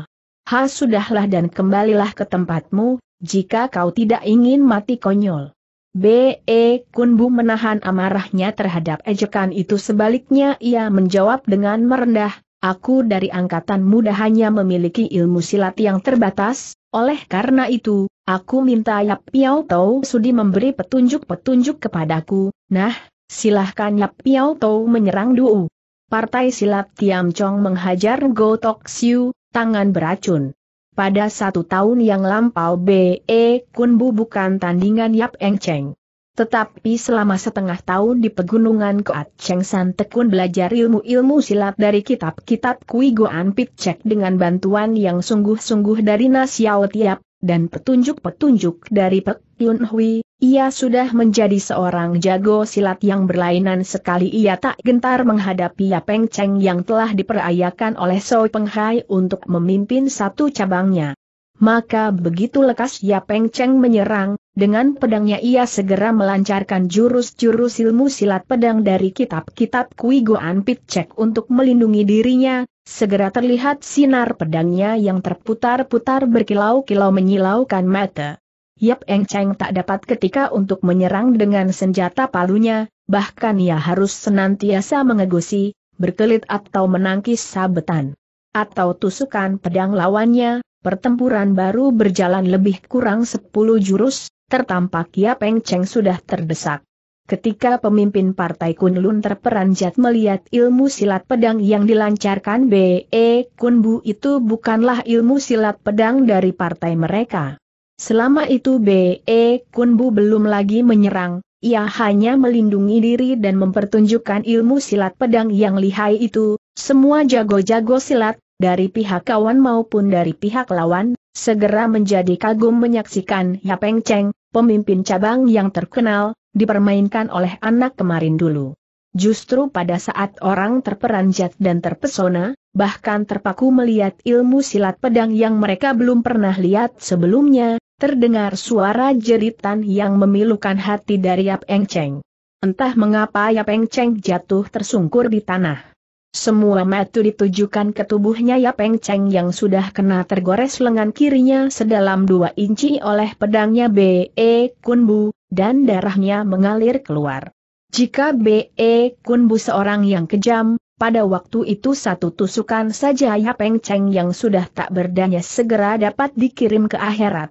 Ha sudahlah dan kembalilah ke tempatmu, jika kau tidak ingin mati konyol. B.E. Kunbu menahan amarahnya terhadap ejekan itu sebaliknya ia menjawab dengan merendah, aku dari angkatan muda hanya memiliki ilmu silat yang terbatas, oleh karena itu, Aku minta Yap Piao Tau sudi memberi petunjuk-petunjuk kepadaku, nah, silahkan Yap Piao Tau menyerang Duu. Partai silat Tiam Chong menghajar Go Tok Siu, tangan beracun. Pada satu tahun yang lampau B.E. Kunbu bukan tandingan Yap Eng Cheng. Tetapi selama setengah tahun di pegunungan Koat Cheng San Tekun belajar ilmu-ilmu silat dari kitab-kitab Kui Goan Pit Cek dengan bantuan yang sungguh-sungguh dari Nasiao Tiap dan petunjuk-petunjuk dari Pek Yun Hui, ia sudah menjadi seorang jago silat yang berlainan sekali ia tak gentar menghadapi Ya Peng Cheng yang telah diperayakan oleh So Peng Hai untuk memimpin satu cabangnya. Maka begitu lekas Ya Peng Cheng menyerang, dengan pedangnya ia segera melancarkan jurus-jurus ilmu silat pedang dari kitab-kitab Kui Goan Pit Cek untuk melindungi dirinya, Segera terlihat sinar pedangnya yang terputar-putar berkilau-kilau menyilaukan mata. Yap Eng Cheng tak dapat ketika untuk menyerang dengan senjata palunya, bahkan ia harus senantiasa mengegusi, berkelit atau menangkis sabetan. Atau tusukan pedang lawannya, pertempuran baru berjalan lebih kurang 10 jurus, tertampak Yap Eng Cheng sudah terdesak. Ketika pemimpin partai Kunlun terperanjat melihat ilmu silat pedang yang dilancarkan B.E. Kunbu itu bukanlah ilmu silat pedang dari partai mereka. Selama itu B.E. Kunbu belum lagi menyerang, ia hanya melindungi diri dan mempertunjukkan ilmu silat pedang yang lihai itu, semua jago-jago silat, dari pihak kawan maupun dari pihak lawan, segera menjadi kagum menyaksikan Yapeng Cheng, pemimpin cabang yang terkenal, dipermainkan oleh anak kemarin dulu. Justru pada saat orang terperanjat dan terpesona, bahkan terpaku melihat ilmu silat pedang yang mereka belum pernah lihat sebelumnya, terdengar suara jeritan yang memilukan hati dari Yap Eng Cheng. Entah mengapa Yap Eng Cheng jatuh tersungkur di tanah. Semua metu ditujukan ke tubuhnya Ya Peng Cheng yang sudah kena tergores lengan kirinya sedalam dua inci oleh pedangnya B.E. E Kunbu, dan darahnya mengalir keluar. Jika B.E. E Kunbu seorang yang kejam, pada waktu itu satu tusukan saja Ya Peng Cheng yang sudah tak berdaya segera dapat dikirim ke akhirat.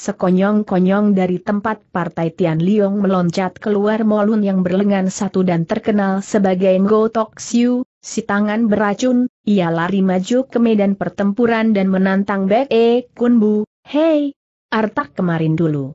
Sekonyong-konyong dari tempat partai Tian Liong meloncat keluar Molun yang berlengan satu dan terkenal sebagai Ngo Tok Siu, si tangan beracun, ia lari maju ke medan pertempuran dan menantang Bek E Kun Bu, hei, Artak kemarin dulu.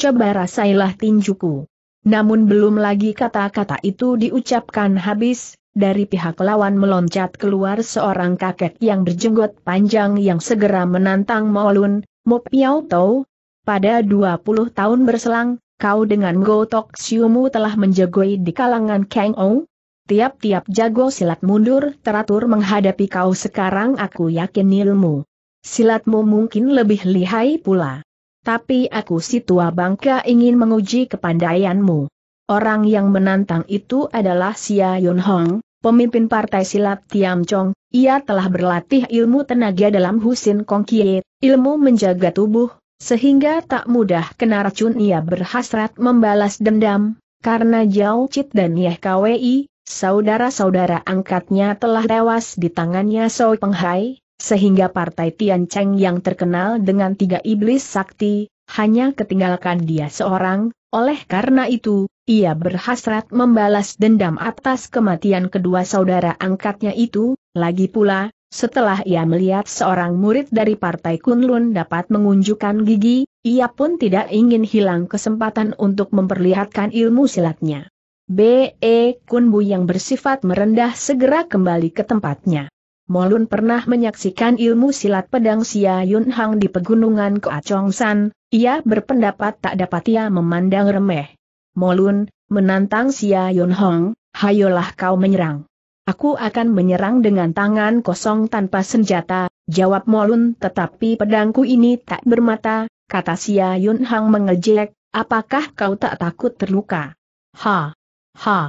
Coba rasailah tinjuku. Namun belum lagi kata-kata itu diucapkan habis, dari pihak lawan meloncat keluar seorang kakek yang berjenggot panjang yang segera menantang Molun, Mo Piao Tau, pada 20 tahun berselang, kau dengan Go Tok Siumu telah menjagoi di kalangan Kang Ou? Tiap-tiap jago silat mundur teratur menghadapi kau sekarang aku yakin ilmu. Silatmu mungkin lebih lihai pula. Tapi aku si tua bangka ingin menguji kepandaianmu. Orang yang menantang itu adalah Xia Yun Hong, pemimpin partai silat Tiam Chong, ia telah berlatih ilmu tenaga dalam Husin Kong Kie, ilmu menjaga tubuh, sehingga tak mudah kena racun ia berhasrat membalas dendam, karena Jiao Chit dan Yeh kwei saudara-saudara angkatnya telah tewas di tangannya Soi Penghai, sehingga partai Tian Cheng yang terkenal dengan tiga iblis sakti, hanya ketinggalkan dia seorang, oleh karena itu, ia berhasrat membalas dendam atas kematian kedua saudara angkatnya itu, lagi pula, setelah ia melihat seorang murid dari Partai Kunlun dapat mengunjukkan gigi, ia pun tidak ingin hilang kesempatan untuk memperlihatkan ilmu silatnya. B.E. Kunbu yang bersifat merendah segera kembali ke tempatnya. Molun pernah menyaksikan ilmu silat pedang Xia Yunhang di pegunungan Koacongsan, ia berpendapat tak dapat ia memandang remeh. Molun, menantang Xia Yunhang, hayolah kau menyerang. Aku akan menyerang dengan tangan kosong tanpa senjata, jawab Molun tetapi pedangku ini tak bermata, kata Sia Yun Hang mengejek, apakah kau tak takut terluka? Ha! Ha!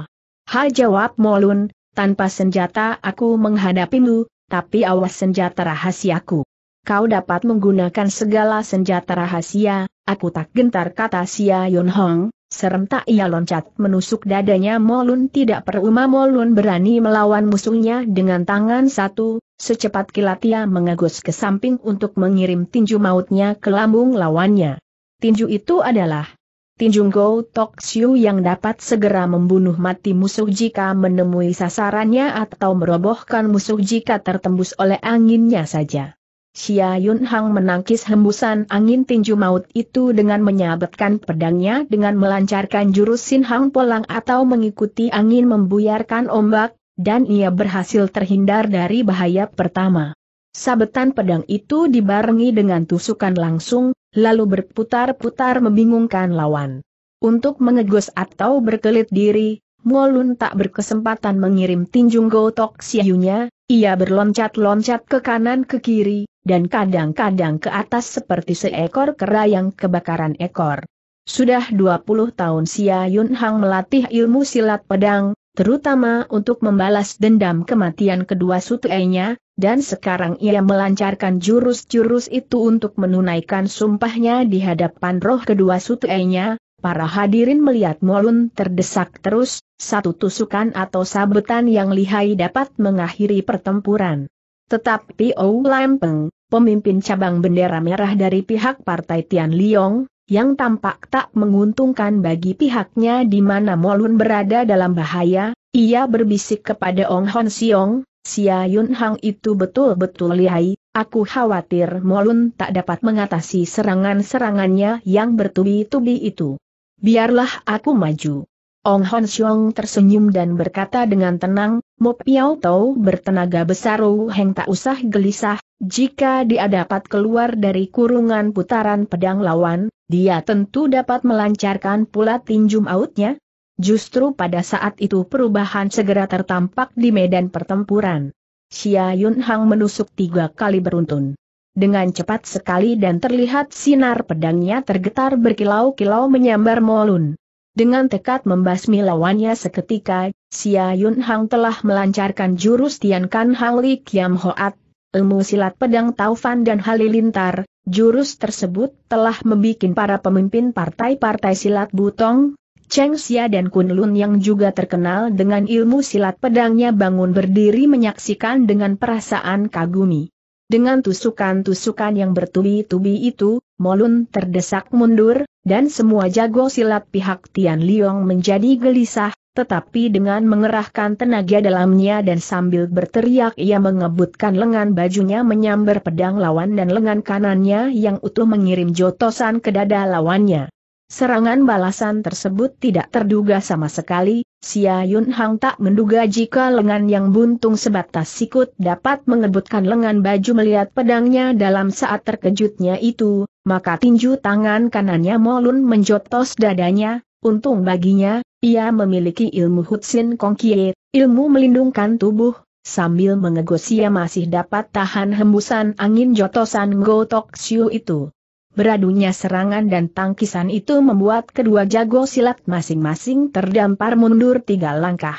Ha jawab Molun, tanpa senjata aku menghadapimu, tapi awas senjata rahasiaku. Kau dapat menggunakan segala senjata rahasia, aku tak gentar kata Sia Yun Hong, Serentak ia loncat menusuk dadanya Molun tidak peruma Molun berani melawan musuhnya dengan tangan satu, secepat kilat ia mengagus ke samping untuk mengirim tinju mautnya ke lambung lawannya. Tinju itu adalah tinju Go Tok Siu yang dapat segera membunuh mati musuh jika menemui sasarannya atau merobohkan musuh jika tertembus oleh anginnya saja. Xia Yun Hang menangkis hembusan angin tinju maut itu dengan menyabetkan pedangnya dengan melancarkan jurus Sin Hang Polang atau mengikuti angin membuyarkan ombak, dan ia berhasil terhindar dari bahaya pertama. Sabetan pedang itu dibarengi dengan tusukan langsung, lalu berputar-putar membingungkan lawan. Untuk mengegos atau berkelit diri, Mualun tak berkesempatan mengirim tinjung gotok siayunya, ia berloncat-loncat ke kanan ke kiri, dan kadang-kadang ke atas seperti seekor kera yang kebakaran ekor. Sudah 20 tahun Sia Yun Hang melatih ilmu silat pedang, terutama untuk membalas dendam kematian kedua sutenya, dan sekarang ia melancarkan jurus-jurus itu untuk menunaikan sumpahnya di hadapan roh kedua sutenya, Para hadirin melihat Molun terdesak terus, satu tusukan atau sabetan yang lihai dapat mengakhiri pertempuran. Tetapi Ou Lampeng, pemimpin cabang bendera merah dari pihak Partai Tian Liong, yang tampak tak menguntungkan bagi pihaknya di mana Molun berada dalam bahaya, ia berbisik kepada Ong Hon Siong, Sia Yun Hang itu betul-betul lihai, aku khawatir Molun tak dapat mengatasi serangan-serangannya yang bertubi-tubi itu. Biarlah aku maju. Ong Hon Xiong tersenyum dan berkata dengan tenang, Mo Piao Tau bertenaga besar Wu Heng tak usah gelisah, jika dia dapat keluar dari kurungan putaran pedang lawan, dia tentu dapat melancarkan pula tinju mautnya. Justru pada saat itu perubahan segera tertampak di medan pertempuran. Xia Yun Hang menusuk tiga kali beruntun. Dengan cepat sekali dan terlihat sinar pedangnya tergetar berkilau-kilau menyambar Molun. Dengan tekad membasmi lawannya seketika, Xia Yun Hang telah melancarkan jurus Tian Kan Li Kiam Hoat, ilmu silat pedang Taufan dan Halilintar, jurus tersebut telah membuat para pemimpin partai-partai silat Butong, Cheng Xia dan Kun Lun yang juga terkenal dengan ilmu silat pedangnya bangun berdiri menyaksikan dengan perasaan kagumi. Dengan tusukan-tusukan yang bertubi-tubi itu, Molun terdesak mundur, dan semua jago silat pihak Tian Liong menjadi gelisah, tetapi dengan mengerahkan tenaga dalamnya dan sambil berteriak ia mengebutkan lengan bajunya menyambar pedang lawan dan lengan kanannya yang utuh mengirim jotosan ke dada lawannya. Serangan balasan tersebut tidak terduga sama sekali, Xia Yun Hang tak menduga jika lengan yang buntung sebatas sikut dapat mengebutkan lengan baju melihat pedangnya dalam saat terkejutnya itu, maka tinju tangan kanannya Molun menjotos dadanya, untung baginya, ia memiliki ilmu Hutsin Kongkie, ilmu melindungkan tubuh, sambil mengegos ia masih dapat tahan hembusan angin jotosan Gotok Siu itu. Beradunya serangan dan tangkisan itu membuat kedua jago silat masing-masing terdampar mundur tiga langkah.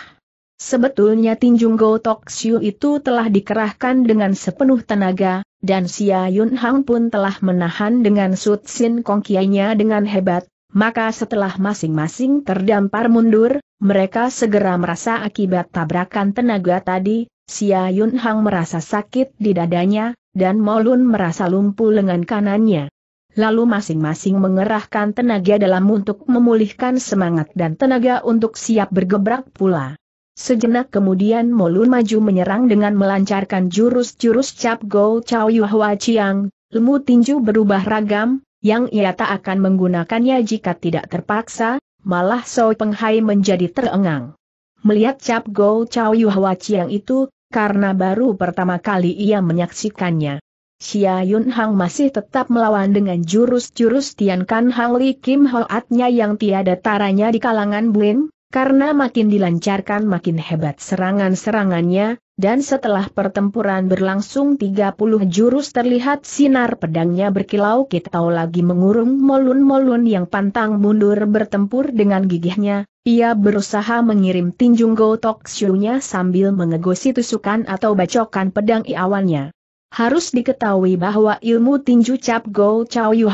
Sebetulnya tinjung Gotok Siu itu telah dikerahkan dengan sepenuh tenaga, dan Xia Yunhang pun telah menahan dengan Sut Sin Kong Kianya dengan hebat, maka setelah masing-masing terdampar mundur, mereka segera merasa akibat tabrakan tenaga tadi, Xia Yunhang merasa sakit di dadanya, dan Molun merasa lumpuh lengan kanannya. Lalu masing-masing mengerahkan tenaga dalam untuk memulihkan semangat dan tenaga untuk siap bergebrak pula. Sejenak kemudian Molun maju menyerang dengan melancarkan jurus-jurus cap Go Chao Yuhua Chiang, ilmu tinju berubah ragam, yang ia tak akan menggunakannya jika tidak terpaksa, malah Soi Penghai menjadi terengang. Melihat cap Go Chao Yuhua Chiang itu, karena baru pertama kali ia menyaksikannya. Xia Yun Hang masih tetap melawan dengan jurus-jurus Tian Kan Hang Li Kim Hoatnya yang tiada taranya di kalangan Buin, karena makin dilancarkan makin hebat serangan-serangannya, dan setelah pertempuran berlangsung 30 jurus terlihat sinar pedangnya berkilau kitau lagi mengurung molun-molun yang pantang mundur bertempur dengan gigihnya, ia berusaha mengirim tinjung gotok siunya sambil mengegosi tusukan atau bacokan pedang iawannya. Harus diketahui bahwa ilmu tinju cap Go chow yu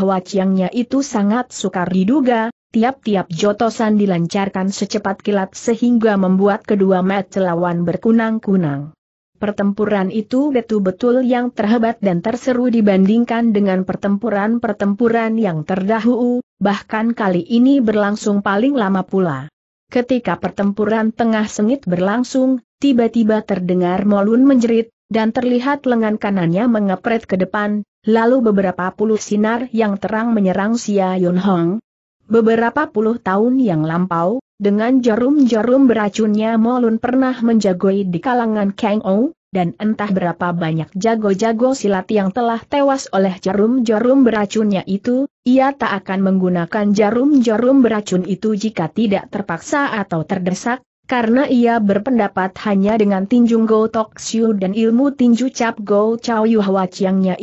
itu sangat sukar diduga, Tiap-tiap jotosan dilancarkan secepat kilat sehingga membuat kedua mata lawan berkunang-kunang. Pertempuran itu betul-betul yang terhebat dan terseru dibandingkan dengan pertempuran-pertempuran yang terdahulu, bahkan kali ini berlangsung paling lama pula. Ketika pertempuran tengah sengit berlangsung, tiba-tiba terdengar Molun menjerit, dan terlihat lengan kanannya mengepret ke depan, lalu beberapa puluh sinar yang terang menyerang Xia Yun Hong, Beberapa puluh tahun yang lampau, dengan jarum-jarum beracunnya Molun pernah menjagoi di kalangan Kang Ou, dan entah berapa banyak jago-jago silat yang telah tewas oleh jarum-jarum beracunnya itu, ia tak akan menggunakan jarum-jarum beracun itu jika tidak terpaksa atau terdesak, karena ia berpendapat hanya dengan tinjung Go Tok Siu dan ilmu tinju cap Go Chow Yu Hwa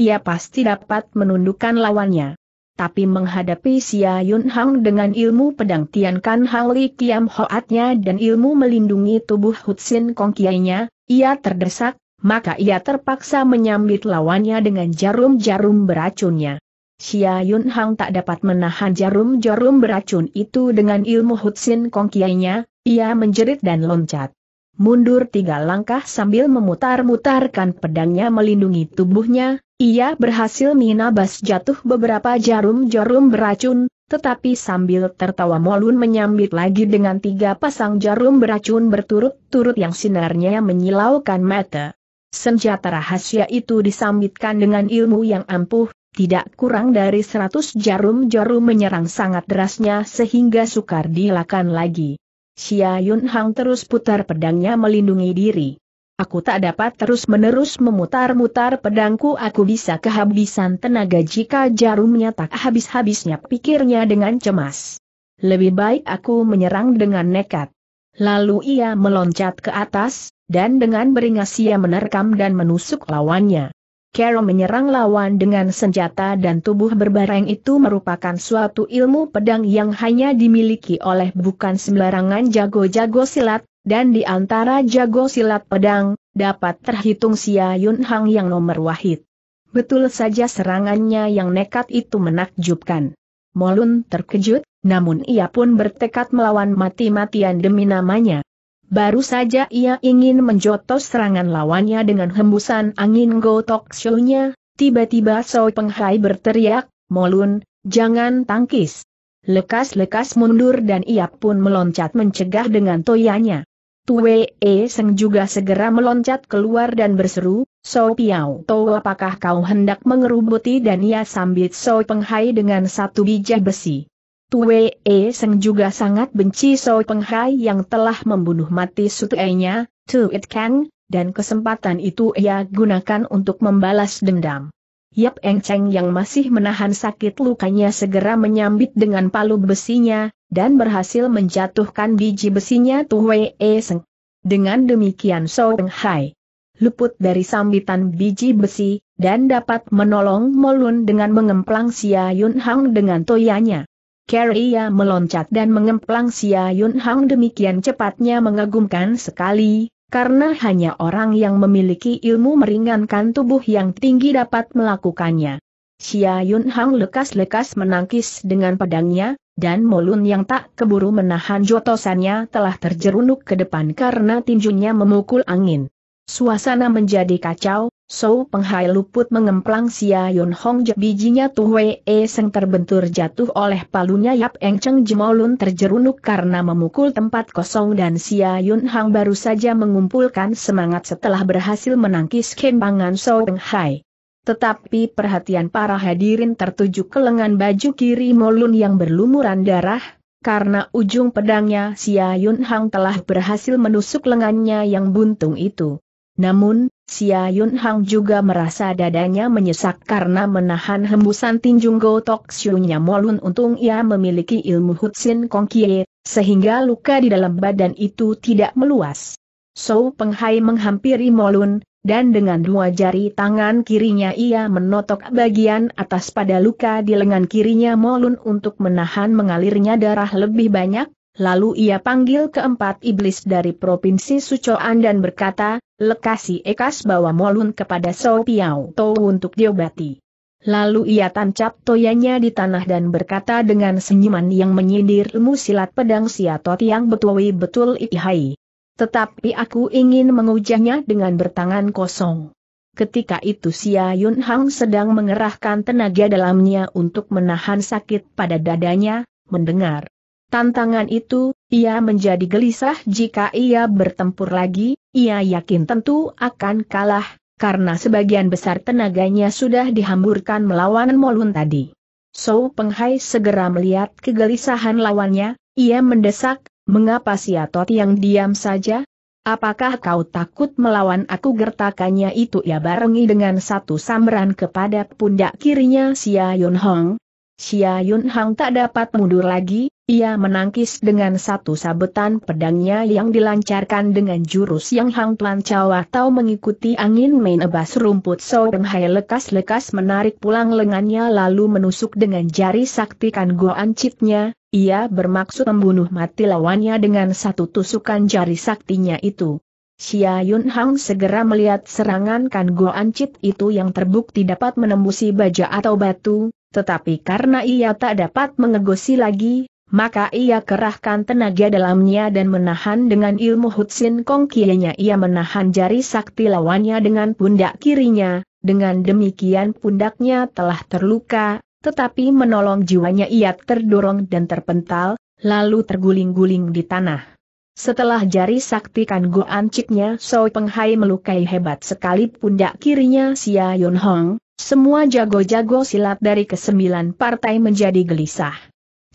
ia pasti dapat menundukkan lawannya tapi menghadapi Xia Yun Hang dengan ilmu pedang Tian Kan Hang Kiam Hoatnya dan ilmu melindungi tubuh Hutsin Kong Kiainya, ia terdesak, maka ia terpaksa menyambit lawannya dengan jarum-jarum beracunnya. Xia Yun Hang tak dapat menahan jarum-jarum beracun itu dengan ilmu Hutsin Kong Kiainya, ia menjerit dan loncat. Mundur tiga langkah sambil memutar-mutarkan pedangnya melindungi tubuhnya, ia berhasil minabas jatuh beberapa jarum-jarum beracun, tetapi sambil tertawa Molun menyambit lagi dengan tiga pasang jarum beracun berturut-turut yang sinarnya menyilaukan mata. Senjata rahasia itu disambitkan dengan ilmu yang ampuh, tidak kurang dari seratus jarum-jarum menyerang sangat derasnya sehingga sukar dilakukan lagi. Xia Yun Hang terus putar pedangnya melindungi diri. Aku tak dapat terus-menerus memutar-mutar pedangku aku bisa kehabisan tenaga jika jarumnya tak habis-habisnya pikirnya dengan cemas. Lebih baik aku menyerang dengan nekat. Lalu ia meloncat ke atas, dan dengan beringas ia menerkam dan menusuk lawannya. Kero menyerang lawan dengan senjata dan tubuh berbareng itu merupakan suatu ilmu pedang yang hanya dimiliki oleh bukan sembarangan jago-jago silat, dan di antara jago silat pedang, dapat terhitung Sia Yun Hang yang nomor wahid. Betul saja serangannya yang nekat itu menakjubkan. Molun terkejut, namun ia pun bertekad melawan mati-matian demi namanya. Baru saja ia ingin menjotos serangan lawannya dengan hembusan angin gotok show-nya, tiba-tiba Soi Penghai berteriak, Molun, jangan tangkis. Lekas-lekas mundur dan ia pun meloncat mencegah dengan toyanya. Tue E Seng juga segera meloncat keluar dan berseru, So Piao Tau apakah kau hendak mengerubuti dan ia sambit So Penghai dengan satu bijak besi. Tue E Seng juga sangat benci Soi Penghai yang telah membunuh mati e Tu Tuit Kang, dan kesempatan itu ia gunakan untuk membalas dendam. Yap Eng Cheng yang masih menahan sakit lukanya segera menyambit dengan palu besinya, dan berhasil menjatuhkan biji besinya Tue E Seng. Dengan demikian Soi Penghai luput dari sambitan biji besi, dan dapat menolong Molun dengan mengemplang Sia Yun Hang dengan toyanya. Carrie meloncat dan mengemplang Xia Yun Hang demikian cepatnya mengagumkan sekali, karena hanya orang yang memiliki ilmu meringankan tubuh yang tinggi dapat melakukannya. Xia Yun Hang lekas-lekas menangkis dengan pedangnya, dan Molun yang tak keburu menahan jotosannya telah terjerunuk ke depan karena tinjunya memukul angin. Suasana menjadi kacau, So Penghai luput mengemplang Sia Yun Hong Je bijinya Tuwe E Seng terbentur jatuh oleh palunya Yap Eng Cheng Jemolun terjerunuk karena memukul tempat kosong dan Sia Yun Hong baru saja mengumpulkan semangat setelah berhasil menangkis kembangan So Penghai. Tetapi perhatian para hadirin tertuju ke lengan baju kiri Molun yang berlumuran darah, karena ujung pedangnya Sia Yun Hong telah berhasil menusuk lengannya yang buntung itu. Namun, Xia Yun Hang juga merasa dadanya menyesak karena menahan hembusan tinjung gotok siunya Molun untung ia memiliki ilmu Hutsin Kong Kie, sehingga luka di dalam badan itu tidak meluas. So Penghai menghampiri Molun, dan dengan dua jari tangan kirinya ia menotok bagian atas pada luka di lengan kirinya Molun untuk menahan mengalirnya darah lebih banyak, Lalu ia panggil keempat iblis dari provinsi Sucoan dan berkata, lekasi ekas bawa molun kepada So Piao To untuk diobati. Lalu ia tancap toyanya di tanah dan berkata dengan senyuman yang menyindir ilmu silat pedang siatot yang betul betul ikhai. Tetapi aku ingin mengujahnya dengan bertangan kosong. Ketika itu Sia Yun Hang sedang mengerahkan tenaga dalamnya untuk menahan sakit pada dadanya, mendengar Tantangan itu, ia menjadi gelisah jika ia bertempur lagi, ia yakin tentu akan kalah, karena sebagian besar tenaganya sudah dihamburkan melawan Molun tadi. So Penghai segera melihat kegelisahan lawannya, ia mendesak, mengapa si Atot yang diam saja? Apakah kau takut melawan aku gertakannya itu ia barengi dengan satu sambaran kepada pundak kirinya Sia Yun Hong, Xia Yun Hang tak dapat mundur lagi, ia menangkis dengan satu sabetan pedangnya yang dilancarkan dengan jurus yang hang plancau atau mengikuti angin main ebas rumput Soeng Hai lekas-lekas menarik pulang lengannya lalu menusuk dengan jari sakti kan gua ancitnya. ia bermaksud membunuh mati lawannya dengan satu tusukan jari saktinya itu. Xia Yun Hang segera melihat serangan Kan Go Ancit itu yang terbukti dapat menembusi baja atau batu, tetapi karena ia tak dapat mengegosi lagi, maka ia kerahkan tenaga dalamnya dan menahan dengan ilmu Hutsin Kong Kienya ia menahan jari sakti lawannya dengan pundak kirinya, dengan demikian pundaknya telah terluka, tetapi menolong jiwanya ia terdorong dan terpental, lalu terguling-guling di tanah. Setelah jari sakti kan Go Anciknya Soi Penghai melukai hebat sekali pundak kirinya Sia Yun Hong, semua jago-jago silat dari kesembilan partai menjadi gelisah.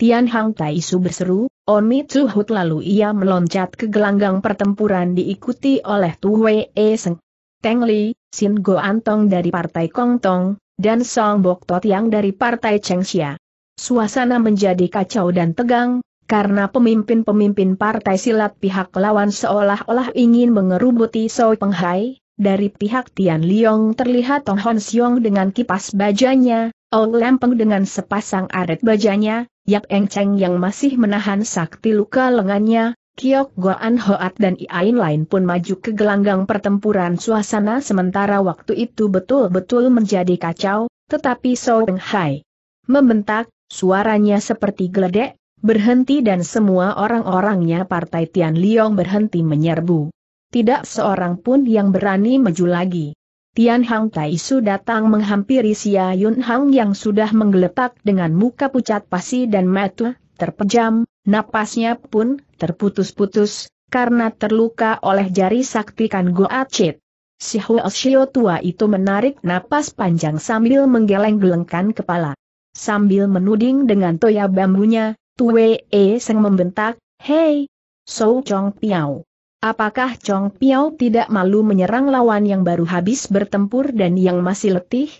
Tian Hang Tai Su berseru, Oni Hut lalu ia meloncat ke gelanggang pertempuran diikuti oleh Tu Wei E Seng. Teng Li, Sin Go Antong dari partai Kong Tong, dan Song Bok Tot yang dari partai Cheng Xia. Suasana menjadi kacau dan tegang, karena pemimpin-pemimpin partai silat pihak lawan seolah-olah ingin mengerubuti So Penghai. dari pihak Tian Liong terlihat Tong Hon Siong dengan kipas bajanya, Ong Lempeng dengan sepasang aret bajanya, Yap Eng Cheng yang masih menahan sakti luka lengannya, Kiok Goan Hoat dan Iain lain pun maju ke gelanggang pertempuran suasana sementara waktu itu betul-betul menjadi kacau, tetapi So Penghai, membentak, suaranya seperti geledek, berhenti dan semua orang-orangnya partai Tian Liong berhenti menyerbu. Tidak seorang pun yang berani maju lagi. Tian Hang Tai Su datang menghampiri Xia Yun Hang yang sudah menggeletak dengan muka pucat pasi dan mata terpejam, napasnya pun terputus-putus, karena terluka oleh jari sakti kan Acit. Si Xiao tua itu menarik napas panjang sambil menggeleng-gelengkan kepala. Sambil menuding dengan toya bambunya, Tue E Seng membentak, Hei, So Chong Piao. Apakah Chong Piao tidak malu menyerang lawan yang baru habis bertempur dan yang masih letih?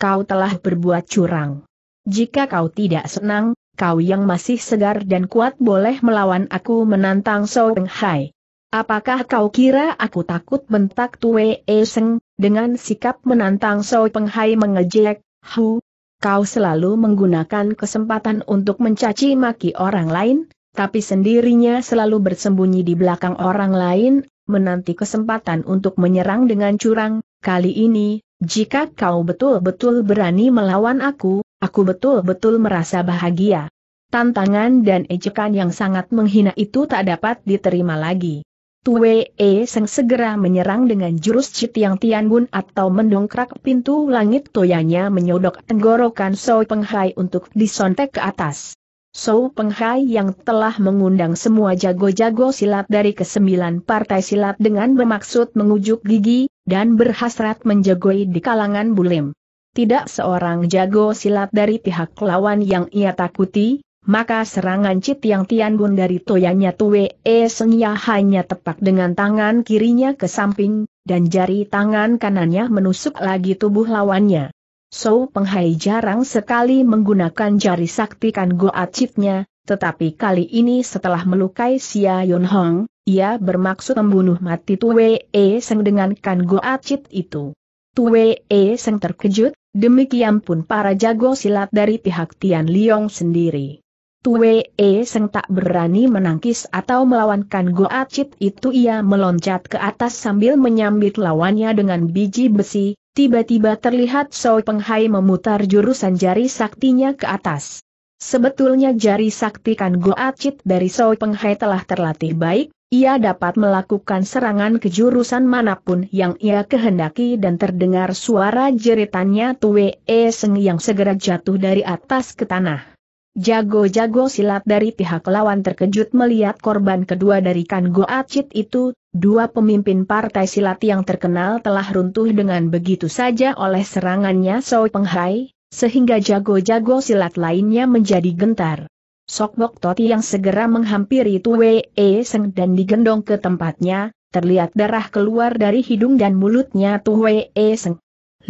Kau telah berbuat curang. Jika kau tidak senang, kau yang masih segar dan kuat boleh melawan aku menantang So Peng Hai. Apakah kau kira aku takut bentak Tue E Seng, dengan sikap menantang So Penghai mengejek, Hu, kau selalu menggunakan kesempatan untuk mencaci maki orang lain, tapi sendirinya selalu bersembunyi di belakang orang lain, menanti kesempatan untuk menyerang dengan curang, kali ini, jika kau betul-betul berani melawan aku, aku betul-betul merasa bahagia. Tantangan dan ejekan yang sangat menghina itu tak dapat diterima lagi. Tue E Seng segera menyerang dengan jurus Cit yang Tian Bun atau mendongkrak pintu langit toyanya menyodok tenggorokan Soi Penghai untuk disontek ke atas. Soi Penghai yang telah mengundang semua jago-jago silat dari kesembilan partai silat dengan bermaksud mengujuk gigi, dan berhasrat menjagoi di kalangan bulim. Tidak seorang jago silat dari pihak lawan yang ia takuti, maka serangan Cit yang Tian Bun dari toyanya Tue E Sengya hanya tepak dengan tangan kirinya ke samping, dan jari tangan kanannya menusuk lagi tubuh lawannya. So Peng Hai jarang sekali menggunakan jari sakti kan Goat Citnya, tetapi kali ini setelah melukai Xia Yun Hong, ia bermaksud membunuh mati Tue E Seng dengan kan Goat Cit itu. Tue E Seng terkejut, demikian pun para jago silat dari pihak Tian Liong sendiri. Tue E Seng tak berani menangkis atau melawankan Goacit itu ia meloncat ke atas sambil menyambit lawannya dengan biji besi, tiba-tiba terlihat Peng Penghai memutar jurusan jari saktinya ke atas. Sebetulnya jari sakti kan Goacit dari Peng Penghai telah terlatih baik, ia dapat melakukan serangan ke jurusan manapun yang ia kehendaki dan terdengar suara jeritannya Tue E Seng yang segera jatuh dari atas ke tanah. Jago-jago silat dari pihak lawan terkejut melihat korban kedua dari Kan Acit itu, dua pemimpin partai silat yang terkenal telah runtuh dengan begitu saja oleh serangannya Soi Penghai, sehingga jago-jago silat lainnya menjadi gentar. Sok Toti yang segera menghampiri Tue E Seng dan digendong ke tempatnya, terlihat darah keluar dari hidung dan mulutnya Tue E Seng.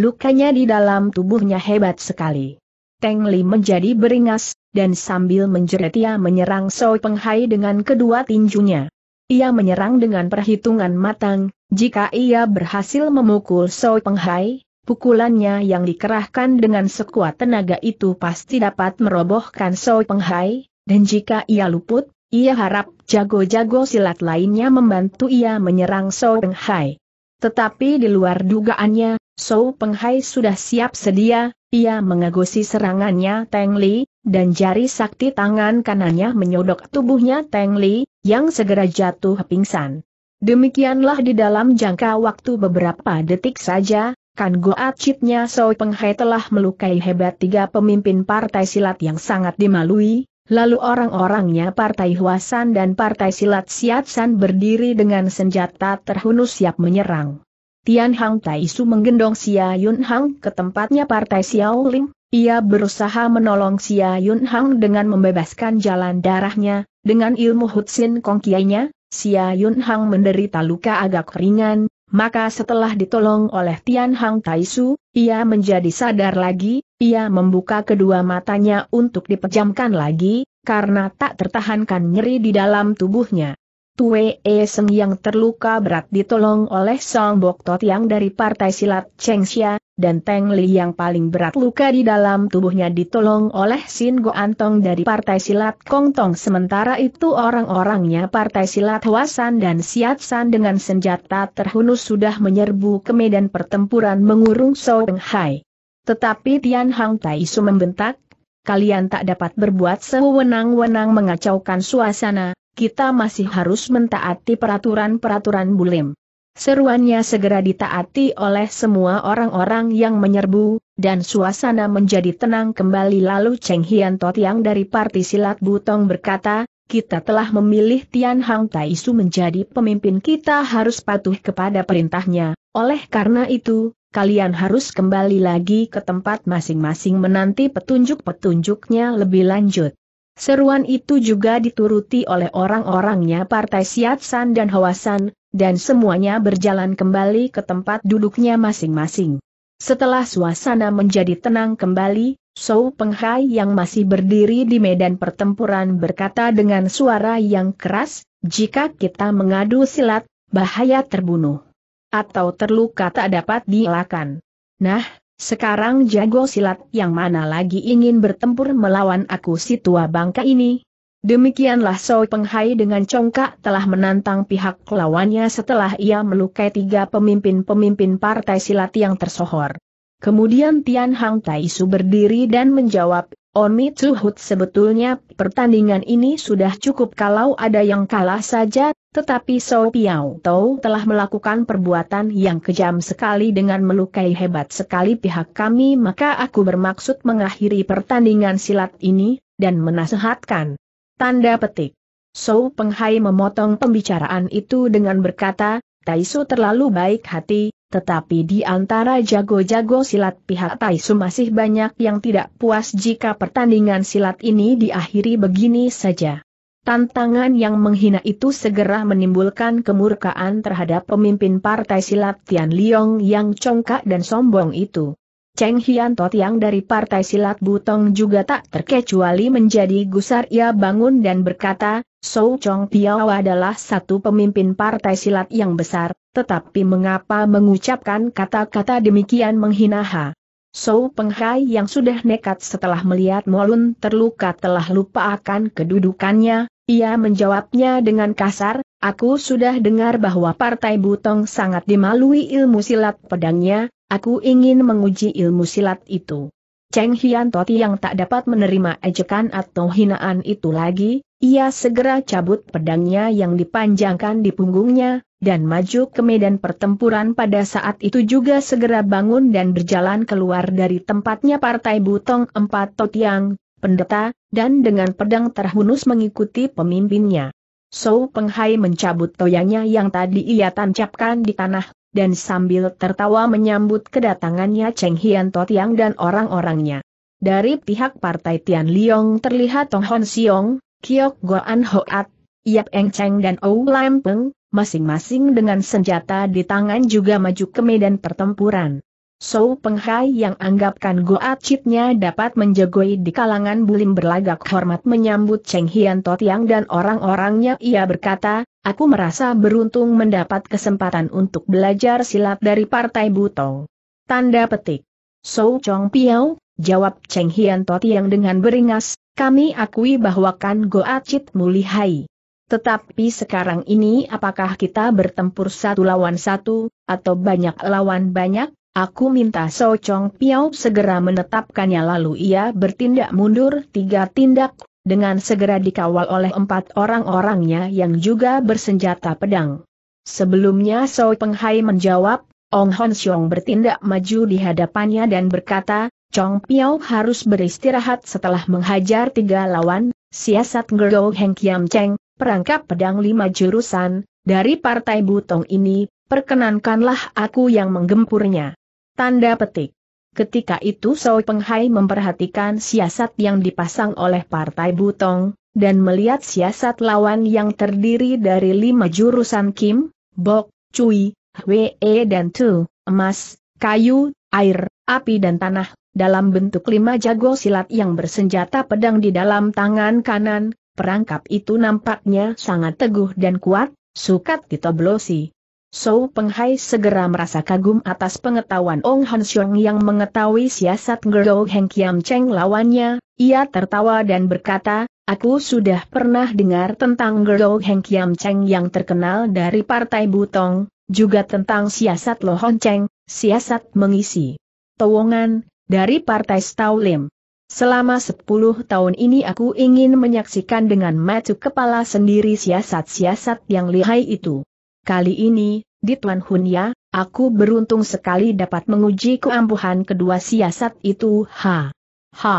Lukanya di dalam tubuhnya hebat sekali. Teng Li menjadi beringas, dan sambil menjerit ia menyerang Soi Penghai dengan kedua tinjunya. Ia menyerang dengan perhitungan matang, jika ia berhasil memukul Soi Penghai, pukulannya yang dikerahkan dengan sekuat tenaga itu pasti dapat merobohkan Soi Penghai, dan jika ia luput, ia harap jago-jago silat lainnya membantu ia menyerang Soi Penghai. Tetapi di luar dugaannya, Soi Penghai sudah siap sedia, ia mengagosi serangannya Teng Li, dan jari sakti tangan kanannya menyodok tubuhnya Teng Li, yang segera jatuh pingsan. Demikianlah di dalam jangka waktu beberapa detik saja, Kan Goat Chitnya Peng Penghai telah melukai hebat tiga pemimpin partai silat yang sangat dimalui, lalu orang-orangnya Partai Huasan dan Partai Silat San berdiri dengan senjata terhunus siap menyerang. Tian Hang Tai Su menggendong Xia Yun Hang ke tempatnya Partai Xiao Ling, ia berusaha menolong Xia Yun Hang dengan membebaskan jalan darahnya, dengan ilmu Hutsin Kong Xia Yun Hang menderita luka agak ringan, maka setelah ditolong oleh Tian Hang Taisu, ia menjadi sadar lagi, ia membuka kedua matanya untuk dipejamkan lagi, karena tak tertahankan nyeri di dalam tubuhnya. Tue E Seng yang terluka berat ditolong oleh Song Bok Tot yang dari Partai Silat Cheng Xia, dan Teng Li yang paling berat luka di dalam tubuhnya ditolong oleh Sin Go Antong dari Partai Silat Kong Tong. Sementara itu orang-orangnya Partai Silat Wasan dan Siat San dengan senjata terhunus sudah menyerbu ke medan pertempuran mengurung So Peng Hai. Tetapi Tian Hang Tai Su membentak, kalian tak dapat berbuat sewenang-wenang mengacaukan suasana, kita masih harus mentaati peraturan-peraturan bulim. Seruannya segera ditaati oleh semua orang-orang yang menyerbu, dan suasana menjadi tenang kembali lalu Cheng Hian Tot yang dari parti silat Butong berkata, kita telah memilih Tian Hang Tai Su menjadi pemimpin kita harus patuh kepada perintahnya, oleh karena itu, kalian harus kembali lagi ke tempat masing-masing menanti petunjuk-petunjuknya lebih lanjut. Seruan itu juga dituruti oleh orang-orangnya Partai Siatsan dan Hawasan, dan semuanya berjalan kembali ke tempat duduknya masing-masing. Setelah suasana menjadi tenang kembali, Sou Penghai yang masih berdiri di medan pertempuran berkata dengan suara yang keras, jika kita mengadu silat, bahaya terbunuh. Atau terluka tak dapat dielakkan. Nah, sekarang jago silat yang mana lagi ingin bertempur melawan aku si tua bangka ini? Demikianlah Soi Penghai dengan congkak telah menantang pihak lawannya setelah ia melukai tiga pemimpin-pemimpin partai silat yang tersohor. Kemudian Tian Hang Tai Su berdiri dan menjawab, Oni Tsuhut sebetulnya pertandingan ini sudah cukup kalau ada yang kalah saja, tetapi Soi Piao Tau telah melakukan perbuatan yang kejam sekali dengan melukai hebat sekali pihak kami maka aku bermaksud mengakhiri pertandingan silat ini, dan menasehatkan Tanda petik. Peng Penghai memotong pembicaraan itu dengan berkata, Taisu terlalu baik hati, tetapi di antara jago-jago silat pihak Taisu masih banyak yang tidak puas jika pertandingan silat ini diakhiri begini saja. Tantangan yang menghina itu segera menimbulkan kemurkaan terhadap pemimpin partai silat Tian Liong yang congkak dan sombong itu. Cheng Hiantot yang dari Partai Silat Butong juga tak terkecuali menjadi gusar ia bangun dan berkata, Sou Chong Piao adalah satu pemimpin Partai Silat yang besar, tetapi mengapa mengucapkan kata-kata demikian menghina Ha? Sou Penghai yang sudah nekat setelah melihat Molun terluka telah lupa akan kedudukannya, ia menjawabnya dengan kasar, Aku sudah dengar bahwa Partai Butong sangat dimalui ilmu silat pedangnya, aku ingin menguji ilmu silat itu. Cheng Hian Toti yang tak dapat menerima ejekan atau hinaan itu lagi, ia segera cabut pedangnya yang dipanjangkan di punggungnya, dan maju ke medan pertempuran pada saat itu juga segera bangun dan berjalan keluar dari tempatnya Partai Butong Empat Totiang, pendeta, dan dengan pedang terhunus mengikuti pemimpinnya. Sou Penghai mencabut toyanya yang tadi ia tancapkan di tanah, dan sambil tertawa menyambut kedatangannya Cheng Hian Totiang dan orang-orangnya. Dari pihak partai Tian Liong terlihat Tong Hon Siong, Kiok Goan Hoat, Yap Eng Cheng dan Ou Lam Peng, masing-masing dengan senjata di tangan juga maju ke medan pertempuran. Sou Penghai yang anggapkan Chitnya dapat menjagoi di kalangan bulim berlagak hormat menyambut Cheng Hian yang dan orang-orangnya ia berkata, aku merasa beruntung mendapat kesempatan untuk belajar silat dari Partai Buto. Tanda petik. Sou Chong Piao, jawab Cheng Hian yang dengan beringas, kami akui bahwa kan goacit mulihai. Tetapi sekarang ini apakah kita bertempur satu lawan satu, atau banyak lawan banyak? Aku minta So Chong Piao segera menetapkannya lalu ia bertindak mundur tiga tindak, dengan segera dikawal oleh empat orang-orangnya yang juga bersenjata pedang. Sebelumnya So Penghai menjawab, Ong Hon Xiong bertindak maju di hadapannya dan berkata, Chong Piao harus beristirahat setelah menghajar tiga lawan, siasat Gergo Heng Kiam Cheng, perangkap pedang lima jurusan, dari partai Butong ini, perkenankanlah aku yang menggempurnya. Tanda petik. Ketika itu Sao Penghai memperhatikan siasat yang dipasang oleh Partai Butong, dan melihat siasat lawan yang terdiri dari lima jurusan Kim, Bok, Cui, Hwee dan Tu, emas, kayu, air, api dan tanah, dalam bentuk lima jago silat yang bersenjata pedang di dalam tangan kanan, perangkap itu nampaknya sangat teguh dan kuat, sukat ditoblosi. Sou Penghai segera merasa kagum atas pengetahuan Ong Han Xiong yang mengetahui siasat Gerou Heng Kiam Cheng lawannya, ia tertawa dan berkata, aku sudah pernah dengar tentang Gerou Heng Kiam Cheng yang terkenal dari Partai Butong, juga tentang siasat Lo Hon Cheng, siasat mengisi towongan, dari Partai Lim. Selama sepuluh tahun ini aku ingin menyaksikan dengan mata kepala sendiri siasat-siasat yang lihai itu. Kali ini, di Tuan Hunya, aku beruntung sekali dapat menguji keampuhan kedua siasat itu. Ha! Ha!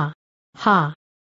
Ha!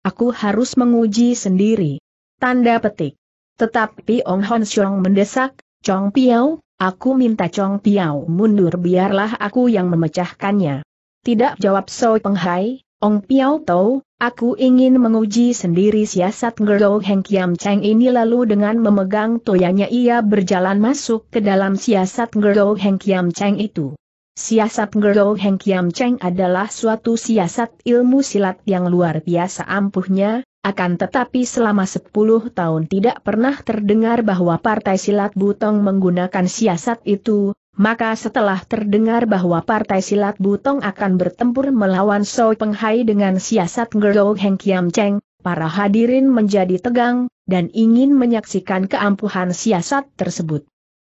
Aku harus menguji sendiri. Tanda petik. Tetapi Ong Hon Siong mendesak, Chong Piao, aku minta Chong Piao mundur biarlah aku yang memecahkannya. Tidak jawab Soi Penghai, Ong Piao Tau, aku ingin menguji sendiri siasat Ngero Heng Kiam Cheng ini lalu dengan memegang toyanya ia berjalan masuk ke dalam siasat Ngero Heng Kiam Cheng itu. Siasat Ngero Heng Kiam Cheng adalah suatu siasat ilmu silat yang luar biasa ampuhnya, akan tetapi selama 10 tahun tidak pernah terdengar bahwa partai silat Butong menggunakan siasat itu, maka setelah terdengar bahwa Partai Silat Butong akan bertempur melawan Soi Penghai dengan siasat Ngerlo Heng Kiam Cheng, para hadirin menjadi tegang, dan ingin menyaksikan keampuhan siasat tersebut.